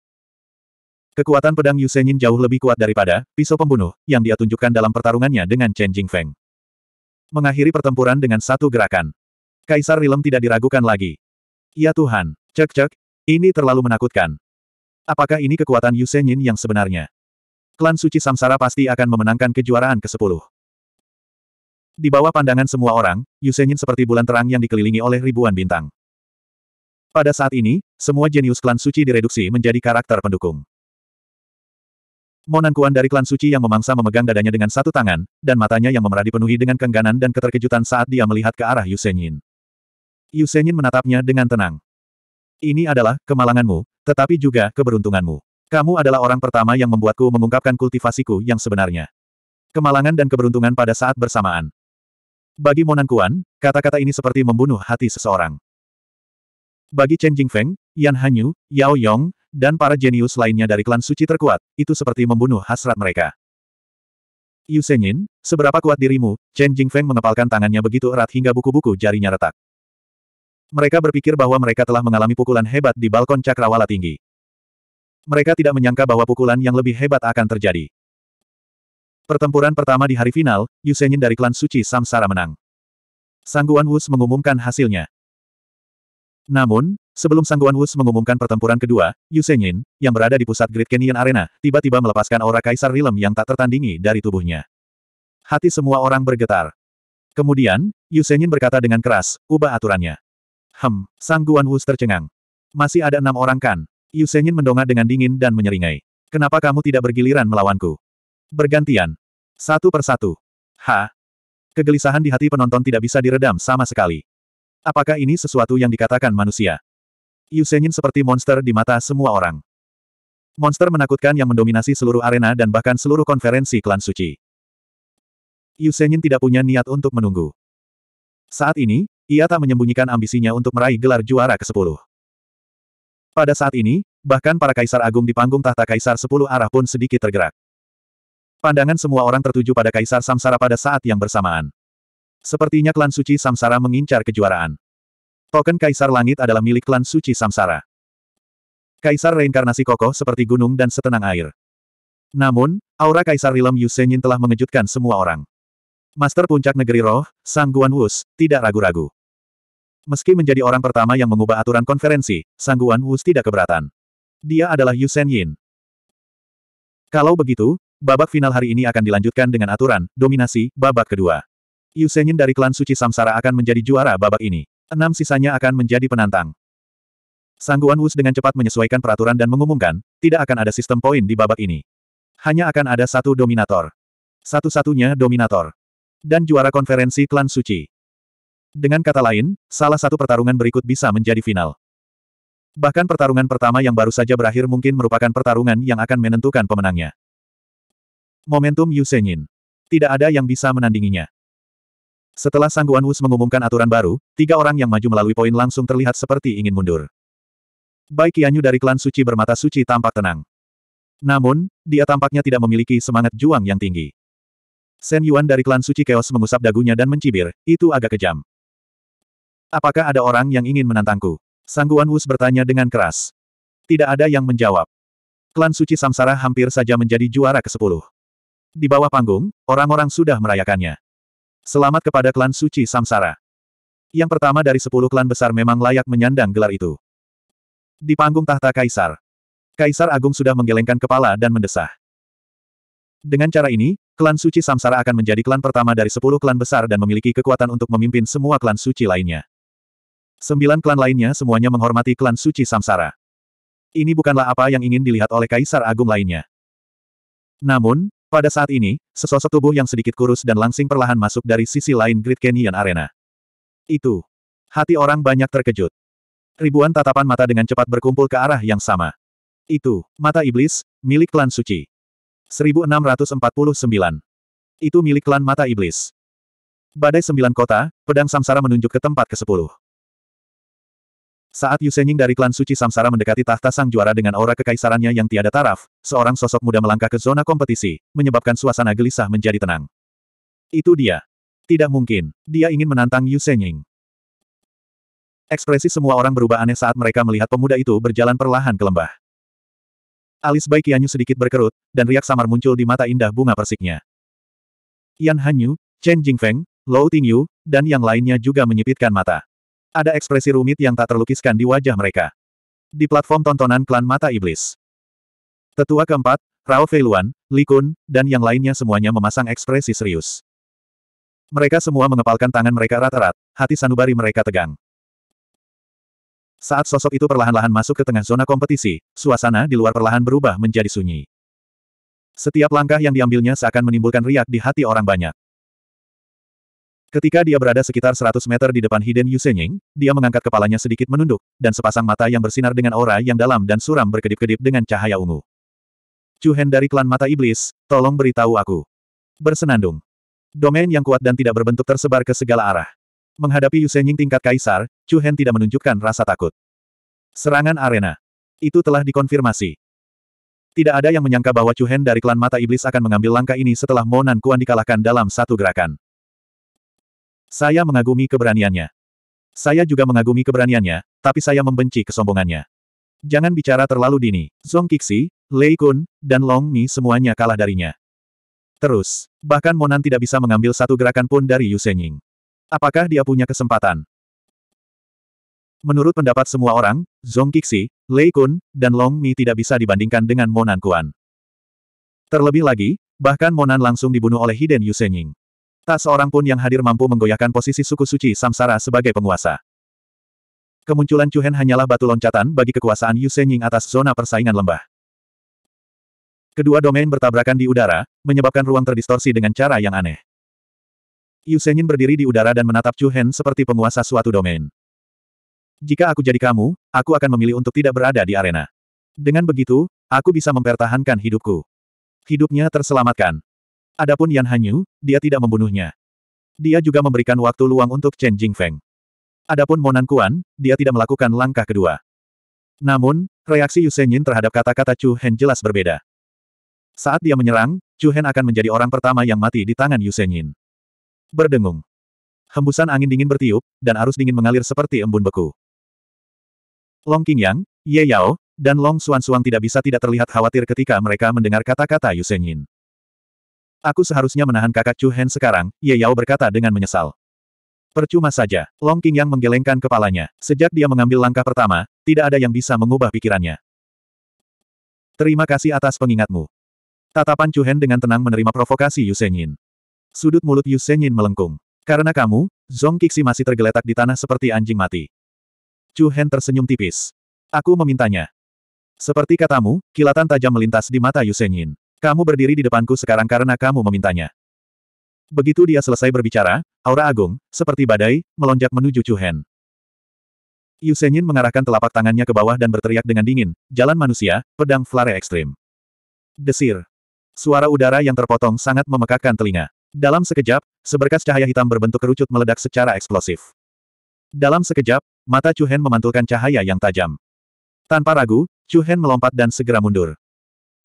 Kekuatan pedang Yusenin jauh lebih kuat daripada pisau pembunuh yang dia tunjukkan dalam pertarungannya dengan Chen Jingfeng. Mengakhiri pertempuran dengan satu gerakan. Kaisar Rilem tidak diragukan lagi. Ya Tuhan, cek-cek, ini terlalu menakutkan. Apakah ini kekuatan Yu Yin yang sebenarnya? Klan Suci Samsara pasti akan memenangkan kejuaraan ke-10. Di bawah pandangan semua orang, Yu Yin seperti bulan terang yang dikelilingi oleh ribuan bintang. Pada saat ini, semua jenius klan suci direduksi menjadi karakter pendukung. Monankuan dari klan suci yang memangsa memegang dadanya dengan satu tangan, dan matanya yang memerah dipenuhi dengan kengganan dan keterkejutan saat dia melihat ke arah Yusenyin. Yusenyin menatapnya dengan tenang. Ini adalah kemalanganmu, tetapi juga keberuntunganmu. Kamu adalah orang pertama yang membuatku mengungkapkan kultivasiku yang sebenarnya. Kemalangan dan keberuntungan pada saat bersamaan. Bagi Monan Kuan, kata-kata ini seperti membunuh hati seseorang. Bagi Chen Jingfeng, Yan Hanyu, Yao Yong, dan para jenius lainnya dari klan suci terkuat, itu seperti membunuh hasrat mereka. Yu Senyin, seberapa kuat dirimu? Chen Jingfeng mengepalkan tangannya begitu erat hingga buku-buku jarinya retak. Mereka berpikir bahwa mereka telah mengalami pukulan hebat di balkon cakrawala tinggi. Mereka tidak menyangka bahwa pukulan yang lebih hebat akan terjadi. Pertempuran pertama di hari final, Yusenyin dari klan suci Samsara menang. Sangguan Wus mengumumkan hasilnya. Namun, sebelum Sangguan Wus mengumumkan pertempuran kedua, Yusenyin, yang berada di pusat Great Canyon Arena, tiba-tiba melepaskan aura Kaisar Rilem yang tak tertandingi dari tubuhnya. Hati semua orang bergetar. Kemudian, Yusenyin berkata dengan keras, ubah aturannya. Hem, Sang Guan Wus tercengang. Masih ada enam orang kan? Yu Senyin mendongak dengan dingin dan menyeringai. Kenapa kamu tidak bergiliran melawanku? Bergantian. Satu persatu. Ha? Kegelisahan di hati penonton tidak bisa diredam sama sekali. Apakah ini sesuatu yang dikatakan manusia? Yu Senyin seperti monster di mata semua orang. Monster menakutkan yang mendominasi seluruh arena dan bahkan seluruh konferensi klan suci. Yu Senyin tidak punya niat untuk menunggu. Saat ini, ia tak menyembunyikan ambisinya untuk meraih gelar juara ke-10. Pada saat ini, bahkan para kaisar agung di panggung tahta kaisar 10 arah pun sedikit tergerak. Pandangan semua orang tertuju pada kaisar Samsara pada saat yang bersamaan. Sepertinya klan suci Samsara mengincar kejuaraan. Token kaisar langit adalah milik klan suci Samsara. Kaisar reinkarnasi kokoh seperti gunung dan setenang air. Namun, aura Kaisar Rilem Yusenyin telah mengejutkan semua orang. Master Puncak Negeri Roh, Sang Guan Wus, tidak ragu-ragu. Meski menjadi orang pertama yang mengubah aturan konferensi, Sang Guan Wus tidak keberatan. Dia adalah Yu Sen Yin. Kalau begitu, babak final hari ini akan dilanjutkan dengan aturan, dominasi, babak kedua. Yu Sen Yin dari klan Suci Samsara akan menjadi juara babak ini. Enam sisanya akan menjadi penantang. Sang Guan Wus dengan cepat menyesuaikan peraturan dan mengumumkan, tidak akan ada sistem poin di babak ini. Hanya akan ada satu dominator. Satu-satunya dominator dan juara konferensi klan suci. Dengan kata lain, salah satu pertarungan berikut bisa menjadi final. Bahkan pertarungan pertama yang baru saja berakhir mungkin merupakan pertarungan yang akan menentukan pemenangnya. Momentum Senyin. Tidak ada yang bisa menandinginya. Setelah Sang Guan Wus mengumumkan aturan baru, tiga orang yang maju melalui poin langsung terlihat seperti ingin mundur. Bai Qianyu dari klan suci bermata suci tampak tenang. Namun, dia tampaknya tidak memiliki semangat juang yang tinggi. Sen Yuan dari klan suci Chaos mengusap dagunya dan mencibir, itu agak kejam. Apakah ada orang yang ingin menantangku? Sangguan Wus bertanya dengan keras. Tidak ada yang menjawab. Klan suci Samsara hampir saja menjadi juara ke-10. Di bawah panggung, orang-orang sudah merayakannya. Selamat kepada klan suci Samsara. Yang pertama dari sepuluh klan besar memang layak menyandang gelar itu. Di panggung tahta Kaisar. Kaisar Agung sudah menggelengkan kepala dan mendesah. Dengan cara ini, klan suci Samsara akan menjadi klan pertama dari sepuluh klan besar dan memiliki kekuatan untuk memimpin semua klan suci lainnya. Sembilan klan lainnya semuanya menghormati klan suci Samsara. Ini bukanlah apa yang ingin dilihat oleh Kaisar Agung lainnya. Namun, pada saat ini, sesosok tubuh yang sedikit kurus dan langsing perlahan masuk dari sisi lain Great Canyon Arena. Itu. Hati orang banyak terkejut. Ribuan tatapan mata dengan cepat berkumpul ke arah yang sama. Itu, mata iblis, milik klan suci. 1649. Itu milik klan mata iblis. Badai sembilan kota, pedang samsara menunjuk ke tempat ke-10. Saat Yusenying dari klan suci samsara mendekati tahta sang juara dengan aura kekaisarannya yang tiada taraf, seorang sosok muda melangkah ke zona kompetisi, menyebabkan suasana gelisah menjadi tenang. Itu dia. Tidak mungkin. Dia ingin menantang Yusenying. Ekspresi semua orang berubah aneh saat mereka melihat pemuda itu berjalan perlahan ke lembah. Alis Bai Qianyu sedikit berkerut, dan riak samar muncul di mata indah bunga persiknya. Yan Hanyu, Chen Jingfeng, Lou Tingyu, dan yang lainnya juga menyipitkan mata. Ada ekspresi rumit yang tak terlukiskan di wajah mereka. Di platform tontonan klan mata iblis. Tetua keempat, Rao Feiluan, Li Kun, dan yang lainnya semuanya memasang ekspresi serius. Mereka semua mengepalkan tangan mereka rata rata hati sanubari mereka tegang. Saat sosok itu perlahan-lahan masuk ke tengah zona kompetisi, suasana di luar perlahan berubah menjadi sunyi. Setiap langkah yang diambilnya seakan menimbulkan riak di hati orang banyak. Ketika dia berada sekitar 100 meter di depan Hiden Yusenying, dia mengangkat kepalanya sedikit menunduk, dan sepasang mata yang bersinar dengan aura yang dalam dan suram berkedip-kedip dengan cahaya ungu. Cuhen dari klan mata iblis, tolong beritahu aku. Bersenandung. Domain yang kuat dan tidak berbentuk tersebar ke segala arah. Menghadapi Yusenying tingkat kaisar, Chu Hen tidak menunjukkan rasa takut. Serangan arena. Itu telah dikonfirmasi. Tidak ada yang menyangka bahwa Chu Hen dari klan Mata Iblis akan mengambil langkah ini setelah Monan Kuan dikalahkan dalam satu gerakan. Saya mengagumi keberaniannya. Saya juga mengagumi keberaniannya, tapi saya membenci kesombongannya. Jangan bicara terlalu dini. Zong Qixi, Lei Kun, dan Long Mi semuanya kalah darinya. Terus, bahkan Monan tidak bisa mengambil satu gerakan pun dari Yu Senying. Apakah dia punya kesempatan? Menurut pendapat semua orang, Zhong Qixi, Lei Kun, dan Long Mi tidak bisa dibandingkan dengan Monan Kuan. Terlebih lagi, bahkan Monan langsung dibunuh oleh Hiden Yusenying. Tak seorang pun yang hadir mampu menggoyahkan posisi suku suci Samsara sebagai penguasa. Kemunculan Chuhen hanyalah batu loncatan bagi kekuasaan Yusenying atas zona persaingan lembah. Kedua domain bertabrakan di udara, menyebabkan ruang terdistorsi dengan cara yang aneh. Yu Senyin berdiri di udara dan menatap Chu Hen seperti penguasa suatu domain. Jika aku jadi kamu, aku akan memilih untuk tidak berada di arena. Dengan begitu, aku bisa mempertahankan hidupku. Hidupnya terselamatkan. Adapun Yan Hanyu, dia tidak membunuhnya. Dia juga memberikan waktu luang untuk Chen Jingfeng. Adapun Monan Kuan, dia tidak melakukan langkah kedua. Namun, reaksi Yu Senyin terhadap kata-kata Chu Hen jelas berbeda. Saat dia menyerang, Chu Hen akan menjadi orang pertama yang mati di tangan Yu Senyin berdengung. Hembusan angin dingin bertiup, dan arus dingin mengalir seperti embun beku. Long King Yang, Ye Yao, dan Long Xuan Xuan tidak bisa tidak terlihat khawatir ketika mereka mendengar kata-kata Yu Yin. Aku seharusnya menahan kakak Chu Hen sekarang, Ye Yao berkata dengan menyesal. Percuma saja, Long King Yang menggelengkan kepalanya. Sejak dia mengambil langkah pertama, tidak ada yang bisa mengubah pikirannya. Terima kasih atas pengingatmu. Tatapan Chu Hen dengan tenang menerima provokasi Yu Yin. Sudut mulut Yu Senyin melengkung. Karena kamu, Zong Qixi masih tergeletak di tanah seperti anjing mati. Chu Hen tersenyum tipis. Aku memintanya. Seperti katamu, kilatan tajam melintas di mata Yu Senyin. Kamu berdiri di depanku sekarang karena kamu memintanya. Begitu dia selesai berbicara, aura agung, seperti badai, melonjak menuju Chu Hen. Yu Senyin mengarahkan telapak tangannya ke bawah dan berteriak dengan dingin, jalan manusia, pedang flare ekstrim. Desir. Suara udara yang terpotong sangat memekakkan telinga. Dalam sekejap, seberkas cahaya hitam berbentuk kerucut meledak secara eksplosif. Dalam sekejap, mata Chu Hen memantulkan cahaya yang tajam. Tanpa ragu, Chu Hen melompat dan segera mundur.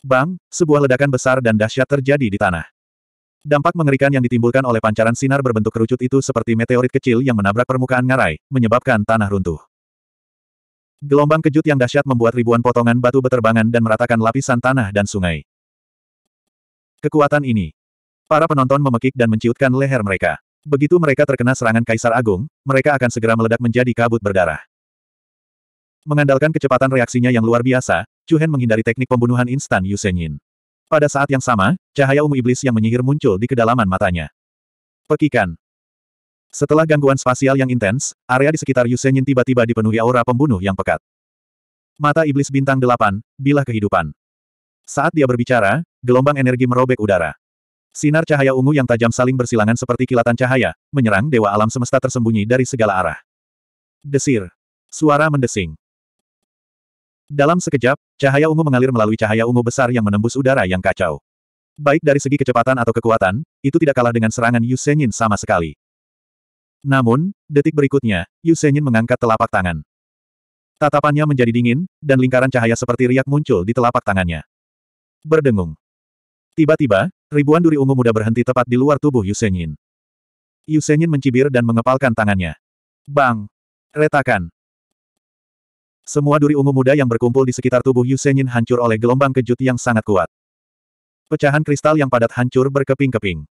Bang, sebuah ledakan besar dan dahsyat terjadi di tanah. Dampak mengerikan yang ditimbulkan oleh pancaran sinar berbentuk kerucut itu seperti meteorit kecil yang menabrak permukaan ngarai, menyebabkan tanah runtuh. Gelombang kejut yang dahsyat membuat ribuan potongan batu beterbangan dan meratakan lapisan tanah dan sungai. Kekuatan ini, Para penonton memekik dan menciutkan leher mereka. Begitu mereka terkena serangan Kaisar Agung, mereka akan segera meledak menjadi kabut berdarah. Mengandalkan kecepatan reaksinya yang luar biasa, Chu menghindari teknik pembunuhan instan Yu Yin. Pada saat yang sama, cahaya ungu iblis yang menyihir muncul di kedalaman matanya. Pekikan. Setelah gangguan spasial yang intens, area di sekitar Yu Yin tiba-tiba dipenuhi aura pembunuh yang pekat. Mata iblis bintang delapan, bilah kehidupan. Saat dia berbicara, gelombang energi merobek udara. Sinar cahaya ungu yang tajam saling bersilangan seperti kilatan cahaya, menyerang dewa alam semesta tersembunyi dari segala arah. Desir. Suara mendesing. Dalam sekejap, cahaya ungu mengalir melalui cahaya ungu besar yang menembus udara yang kacau. Baik dari segi kecepatan atau kekuatan, itu tidak kalah dengan serangan Yu Senyin sama sekali. Namun, detik berikutnya, Yu Senyin mengangkat telapak tangan. Tatapannya menjadi dingin, dan lingkaran cahaya seperti riak muncul di telapak tangannya. Berdengung. Tiba-tiba, Ribuan duri ungu muda berhenti tepat di luar tubuh Yusenyin. Yusenyin mencibir dan mengepalkan tangannya. Bang! Retakan! Semua duri ungu muda yang berkumpul di sekitar tubuh Yusenyin hancur oleh gelombang kejut yang sangat kuat. Pecahan kristal yang padat hancur berkeping-keping.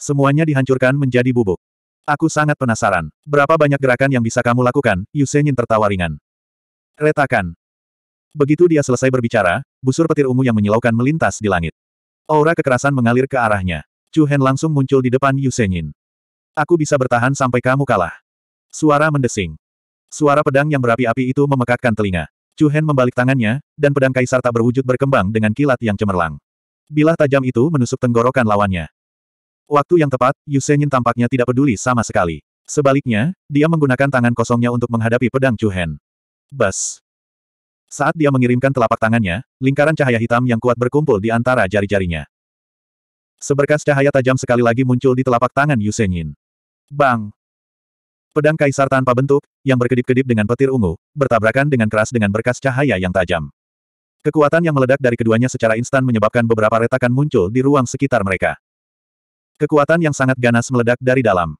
Semuanya dihancurkan menjadi bubuk. Aku sangat penasaran. Berapa banyak gerakan yang bisa kamu lakukan? Yusenyin tertawa ringan. Retakan. Begitu dia selesai berbicara, busur petir ungu yang menyilaukan melintas di langit. Aura kekerasan mengalir ke arahnya. Chu Hen langsung muncul di depan Yu Senyin. Aku bisa bertahan sampai kamu kalah. Suara mendesing. Suara pedang yang berapi-api itu memekakkan telinga. Chu Hen membalik tangannya, dan pedang kaisar tak berwujud berkembang dengan kilat yang cemerlang. Bilah tajam itu menusuk tenggorokan lawannya. Waktu yang tepat, Yu Senyin tampaknya tidak peduli sama sekali. Sebaliknya, dia menggunakan tangan kosongnya untuk menghadapi pedang Chu Hen. Bas! Saat dia mengirimkan telapak tangannya, lingkaran cahaya hitam yang kuat berkumpul di antara jari-jarinya. Seberkas cahaya tajam sekali lagi muncul di telapak tangan Yusenyin. Bang! Pedang kaisar tanpa bentuk, yang berkedip-kedip dengan petir ungu, bertabrakan dengan keras dengan berkas cahaya yang tajam. Kekuatan yang meledak dari keduanya secara instan menyebabkan beberapa retakan muncul di ruang sekitar mereka. Kekuatan yang sangat ganas meledak dari dalam.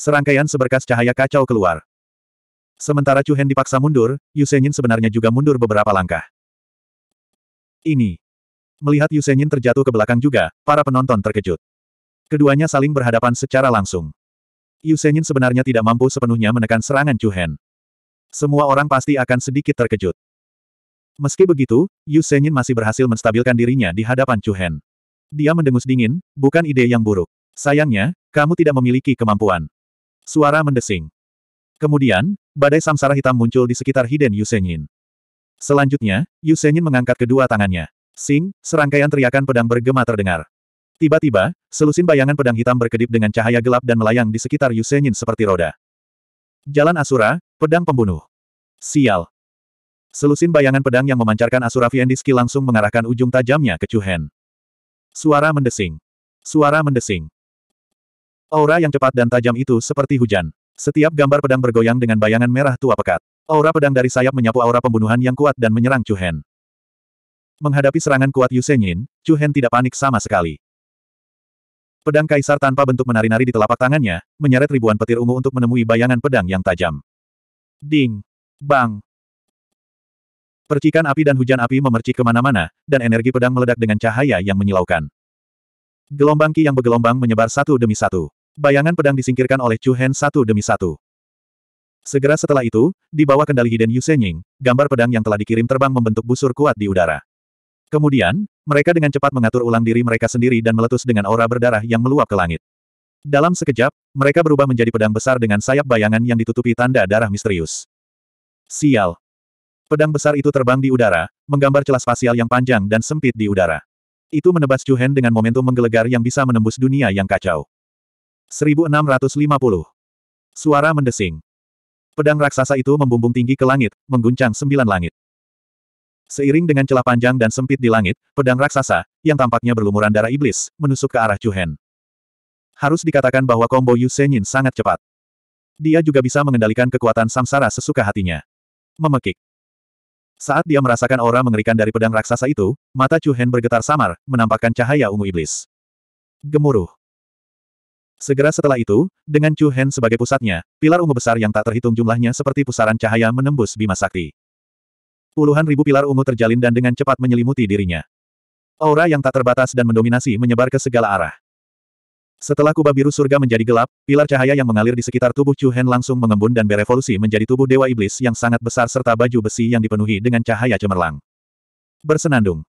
Serangkaian seberkas cahaya kacau keluar. Sementara Chu Hen dipaksa mundur, Yu Yusenyin sebenarnya juga mundur beberapa langkah. Ini. Melihat Yu Yusenyin terjatuh ke belakang juga, para penonton terkejut. Keduanya saling berhadapan secara langsung. Yu Yusenyin sebenarnya tidak mampu sepenuhnya menekan serangan Chu Hen. Semua orang pasti akan sedikit terkejut. Meski begitu, Yu Yusenyin masih berhasil menstabilkan dirinya di hadapan Chu Hen. Dia mendengus dingin, bukan ide yang buruk. Sayangnya, kamu tidak memiliki kemampuan. Suara mendesing. Kemudian, badai samsara hitam muncul di sekitar Hiden Yusenyin. Selanjutnya, Yusenyin mengangkat kedua tangannya. Sing, serangkaian teriakan pedang bergema terdengar. Tiba-tiba, selusin bayangan pedang hitam berkedip dengan cahaya gelap dan melayang di sekitar Yusenyin seperti roda. Jalan Asura, pedang pembunuh. Sial. Selusin bayangan pedang yang memancarkan Asura Viendiski langsung mengarahkan ujung tajamnya ke Chuhen. Suara mendesing. Suara mendesing. Aura yang cepat dan tajam itu seperti hujan. Setiap gambar pedang bergoyang dengan bayangan merah tua pekat. Aura pedang dari sayap menyapu aura pembunuhan yang kuat dan menyerang Chu Hen. Menghadapi serangan kuat Yu Senyin, Chu Hen tidak panik sama sekali. Pedang kaisar tanpa bentuk menari-nari di telapak tangannya, menyeret ribuan petir ungu untuk menemui bayangan pedang yang tajam. Ding! Bang! Percikan api dan hujan api memercik kemana-mana, dan energi pedang meledak dengan cahaya yang menyilaukan. Gelombang ki yang bergelombang menyebar satu demi satu. Bayangan pedang disingkirkan oleh Chu Hen satu demi satu. Segera setelah itu, di bawah kendali Hiden Yu Senying, gambar pedang yang telah dikirim terbang membentuk busur kuat di udara. Kemudian, mereka dengan cepat mengatur ulang diri mereka sendiri dan meletus dengan aura berdarah yang meluap ke langit. Dalam sekejap, mereka berubah menjadi pedang besar dengan sayap bayangan yang ditutupi tanda darah misterius. Sial. Pedang besar itu terbang di udara, menggambar celah spasial yang panjang dan sempit di udara. Itu menebas Chu Hen dengan momentum menggelegar yang bisa menembus dunia yang kacau. 1650. Suara mendesing. Pedang raksasa itu membumbung tinggi ke langit, mengguncang sembilan langit. Seiring dengan celah panjang dan sempit di langit, pedang raksasa, yang tampaknya berlumuran darah iblis, menusuk ke arah Chuhen. Harus dikatakan bahwa kombo Yu Senyin sangat cepat. Dia juga bisa mengendalikan kekuatan samsara sesuka hatinya. Memekik. Saat dia merasakan aura mengerikan dari pedang raksasa itu, mata Chuhen bergetar samar, menampakkan cahaya ungu iblis. Gemuruh. Segera setelah itu, dengan Chu Hen sebagai pusatnya, pilar ungu besar yang tak terhitung jumlahnya seperti pusaran cahaya menembus Bima Sakti. Puluhan ribu pilar ungu terjalin dan dengan cepat menyelimuti dirinya. Aura yang tak terbatas dan mendominasi menyebar ke segala arah. Setelah kubah biru surga menjadi gelap, pilar cahaya yang mengalir di sekitar tubuh Chu Hen langsung mengembun dan berevolusi menjadi tubuh Dewa Iblis yang sangat besar serta baju besi yang dipenuhi dengan cahaya cemerlang. Bersenandung.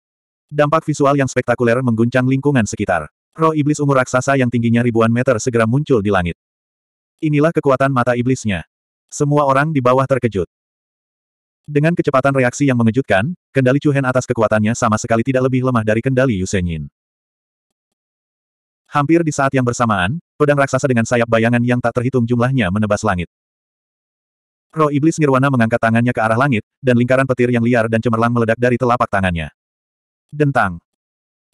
Dampak visual yang spektakuler mengguncang lingkungan sekitar. Roh iblis ungu raksasa yang tingginya ribuan meter segera muncul di langit. Inilah kekuatan mata iblisnya. Semua orang di bawah terkejut. Dengan kecepatan reaksi yang mengejutkan, kendali Cuhen atas kekuatannya sama sekali tidak lebih lemah dari kendali Yusenyin. Hampir di saat yang bersamaan, pedang raksasa dengan sayap bayangan yang tak terhitung jumlahnya menebas langit. Roh iblis Nirwana mengangkat tangannya ke arah langit, dan lingkaran petir yang liar dan cemerlang meledak dari telapak tangannya. Dentang.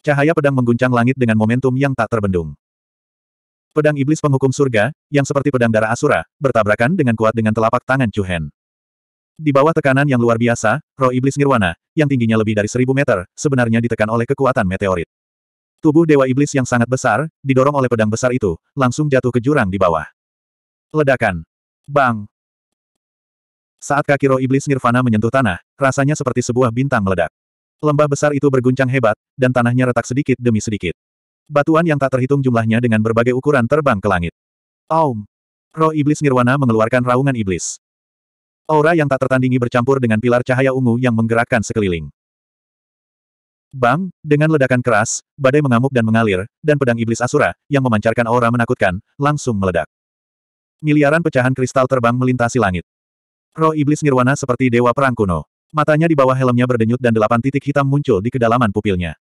Cahaya pedang mengguncang langit dengan momentum yang tak terbendung. Pedang iblis penghukum surga, yang seperti pedang darah Asura, bertabrakan dengan kuat dengan telapak tangan Cuhen. Di bawah tekanan yang luar biasa, roh iblis nirwana, yang tingginya lebih dari seribu meter, sebenarnya ditekan oleh kekuatan meteorit. Tubuh dewa iblis yang sangat besar, didorong oleh pedang besar itu, langsung jatuh ke jurang di bawah. Ledakan. Bang. Saat kaki roh iblis nirvana menyentuh tanah, rasanya seperti sebuah bintang meledak. Lembah besar itu berguncang hebat, dan tanahnya retak sedikit demi sedikit. Batuan yang tak terhitung jumlahnya dengan berbagai ukuran terbang ke langit. Aum! Roh iblis nirwana mengeluarkan raungan iblis. Aura yang tak tertandingi bercampur dengan pilar cahaya ungu yang menggerakkan sekeliling. Bang, dengan ledakan keras, badai mengamuk dan mengalir, dan pedang iblis Asura, yang memancarkan aura menakutkan, langsung meledak. Miliaran pecahan kristal terbang melintasi langit. Roh iblis nirwana seperti dewa perang kuno. Matanya di bawah helmnya berdenyut dan delapan titik hitam muncul di kedalaman pupilnya.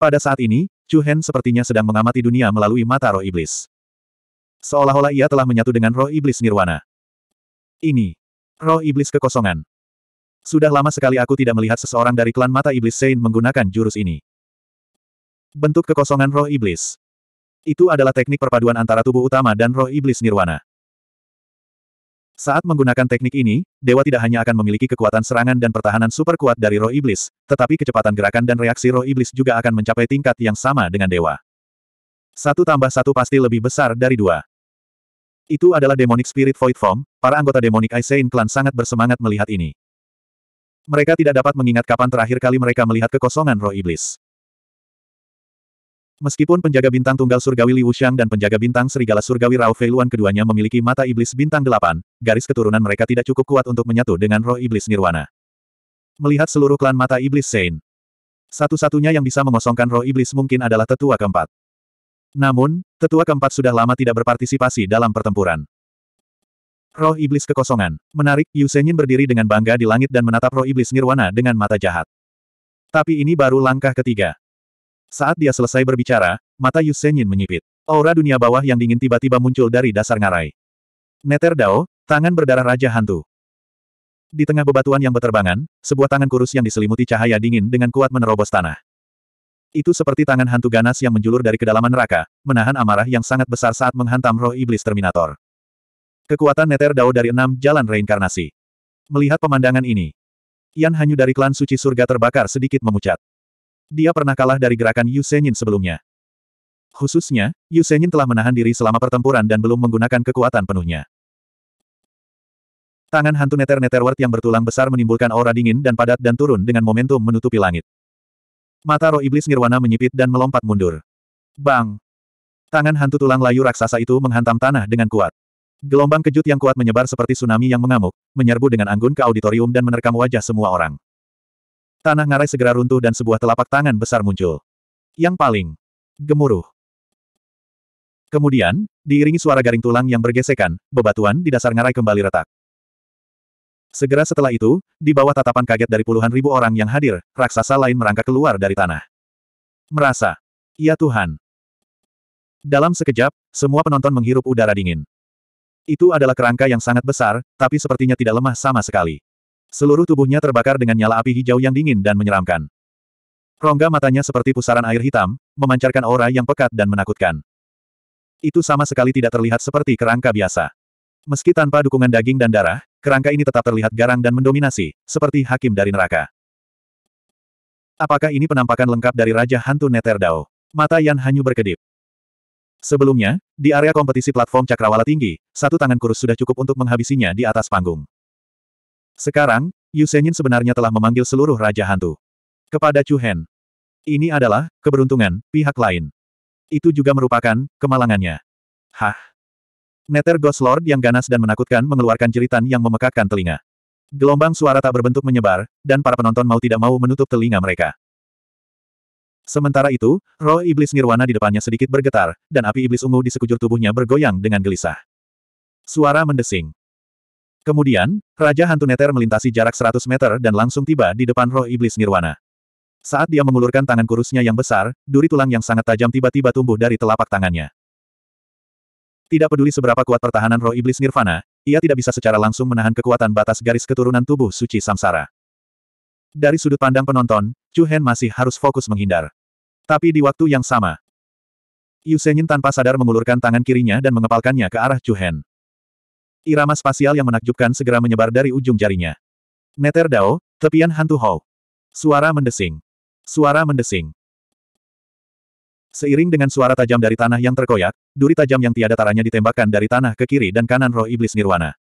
Pada saat ini, Chu Hen sepertinya sedang mengamati dunia melalui mata roh iblis. Seolah-olah ia telah menyatu dengan roh iblis nirwana. Ini. Roh iblis kekosongan. Sudah lama sekali aku tidak melihat seseorang dari klan mata iblis Sein menggunakan jurus ini. Bentuk kekosongan roh iblis. Itu adalah teknik perpaduan antara tubuh utama dan roh iblis nirwana. Saat menggunakan teknik ini, dewa tidak hanya akan memiliki kekuatan serangan dan pertahanan super kuat dari roh iblis, tetapi kecepatan gerakan dan reaksi roh iblis juga akan mencapai tingkat yang sama dengan dewa. Satu tambah satu pasti lebih besar dari dua. Itu adalah demonic spirit void form, para anggota demonic Aisein klan sangat bersemangat melihat ini. Mereka tidak dapat mengingat kapan terakhir kali mereka melihat kekosongan roh iblis. Meskipun penjaga bintang tunggal surgawi Liu Shang dan penjaga bintang serigala surgawi Rao Luan keduanya memiliki mata iblis bintang delapan, garis keturunan mereka tidak cukup kuat untuk menyatu dengan roh iblis nirwana. Melihat seluruh klan mata iblis Sein, satu-satunya yang bisa mengosongkan roh iblis mungkin adalah tetua keempat. Namun, tetua keempat sudah lama tidak berpartisipasi dalam pertempuran. Roh iblis kekosongan. Menarik, Yu Senyin berdiri dengan bangga di langit dan menatap roh iblis nirwana dengan mata jahat. Tapi ini baru langkah ketiga. Saat dia selesai berbicara, mata Yu Senyin menyipit. Aura dunia bawah yang dingin tiba-tiba muncul dari dasar ngarai. Neter Dao, tangan berdarah Raja Hantu. Di tengah bebatuan yang berterbangan, sebuah tangan kurus yang diselimuti cahaya dingin dengan kuat menerobos tanah. Itu seperti tangan hantu ganas yang menjulur dari kedalaman neraka, menahan amarah yang sangat besar saat menghantam roh iblis Terminator. Kekuatan Neter Dao dari enam jalan reinkarnasi. Melihat pemandangan ini, Yan Hanyu dari klan suci surga terbakar sedikit memucat. Dia pernah kalah dari gerakan Yu Senyin sebelumnya. Khususnya, Yu Senyin telah menahan diri selama pertempuran dan belum menggunakan kekuatan penuhnya. Tangan hantu neter-neter yang bertulang besar menimbulkan aura dingin dan padat dan turun dengan momentum menutupi langit. Mata roh iblis nirwana menyipit dan melompat mundur. Bang! Tangan hantu tulang layu raksasa itu menghantam tanah dengan kuat. Gelombang kejut yang kuat menyebar seperti tsunami yang mengamuk, menyerbu dengan anggun ke auditorium dan menerkam wajah semua orang. Tanah ngarai segera runtuh dan sebuah telapak tangan besar muncul. Yang paling gemuruh. Kemudian, diiringi suara garing tulang yang bergesekan, bebatuan di dasar ngarai kembali retak. Segera setelah itu, di bawah tatapan kaget dari puluhan ribu orang yang hadir, raksasa lain merangkak keluar dari tanah. Merasa, ya Tuhan. Dalam sekejap, semua penonton menghirup udara dingin. Itu adalah kerangka yang sangat besar, tapi sepertinya tidak lemah sama sekali. Seluruh tubuhnya terbakar dengan nyala api hijau yang dingin dan menyeramkan. Rongga matanya seperti pusaran air hitam, memancarkan aura yang pekat dan menakutkan. Itu sama sekali tidak terlihat seperti kerangka biasa. Meski tanpa dukungan daging dan darah, kerangka ini tetap terlihat garang dan mendominasi, seperti hakim dari neraka. Apakah ini penampakan lengkap dari Raja Hantu Neterdao? Mata Yan Hanyu berkedip. Sebelumnya, di area kompetisi platform cakrawala tinggi, satu tangan kurus sudah cukup untuk menghabisinya di atas panggung. Sekarang, Yu Yusenin sebenarnya telah memanggil seluruh Raja Hantu. Kepada Chu Hen. Ini adalah, keberuntungan, pihak lain. Itu juga merupakan, kemalangannya. Hah? Nether Ghost Lord yang ganas dan menakutkan mengeluarkan jeritan yang memekakkan telinga. Gelombang suara tak berbentuk menyebar, dan para penonton mau tidak mau menutup telinga mereka. Sementara itu, roh iblis nirwana di depannya sedikit bergetar, dan api iblis ungu di sekujur tubuhnya bergoyang dengan gelisah. Suara mendesing. Kemudian, Raja Hantu Neter melintasi jarak 100 meter dan langsung tiba di depan roh iblis Nirwana. Saat dia mengulurkan tangan kurusnya yang besar, duri tulang yang sangat tajam tiba-tiba tumbuh dari telapak tangannya. Tidak peduli seberapa kuat pertahanan roh iblis Nirvana, ia tidak bisa secara langsung menahan kekuatan batas garis keturunan tubuh suci samsara. Dari sudut pandang penonton, Chu Hen masih harus fokus menghindar. Tapi di waktu yang sama, Yu Senyin tanpa sadar mengulurkan tangan kirinya dan mengepalkannya ke arah Chu Hen. Irama spasial yang menakjubkan segera menyebar dari ujung jarinya. Neter Dao, tepian hantu Hou. Suara mendesing. Suara mendesing. Seiring dengan suara tajam dari tanah yang terkoyak, duri tajam yang tiada taranya ditembakkan dari tanah ke kiri dan kanan roh iblis nirwana.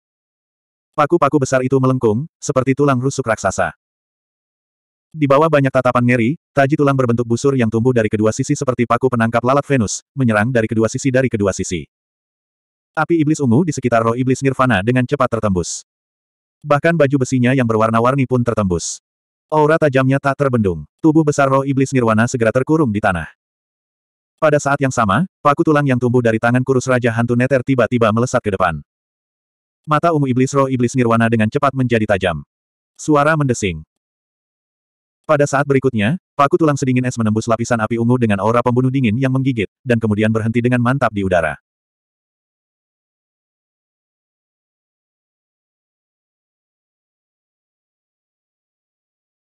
Paku-paku besar itu melengkung, seperti tulang rusuk raksasa. Di bawah banyak tatapan ngeri, taji tulang berbentuk busur yang tumbuh dari kedua sisi seperti paku penangkap lalat Venus, menyerang dari kedua sisi dari kedua sisi. Api iblis ungu di sekitar roh iblis nirvana dengan cepat tertembus. Bahkan baju besinya yang berwarna-warni pun tertembus. Aura tajamnya tak terbendung. Tubuh besar roh iblis nirwana segera terkurung di tanah. Pada saat yang sama, paku tulang yang tumbuh dari tangan kurus Raja Hantu Neter tiba-tiba melesat ke depan. Mata ungu iblis roh iblis nirwana dengan cepat menjadi tajam. Suara mendesing. Pada saat berikutnya, paku tulang sedingin es menembus lapisan api ungu dengan aura pembunuh dingin yang menggigit, dan kemudian berhenti dengan mantap di udara.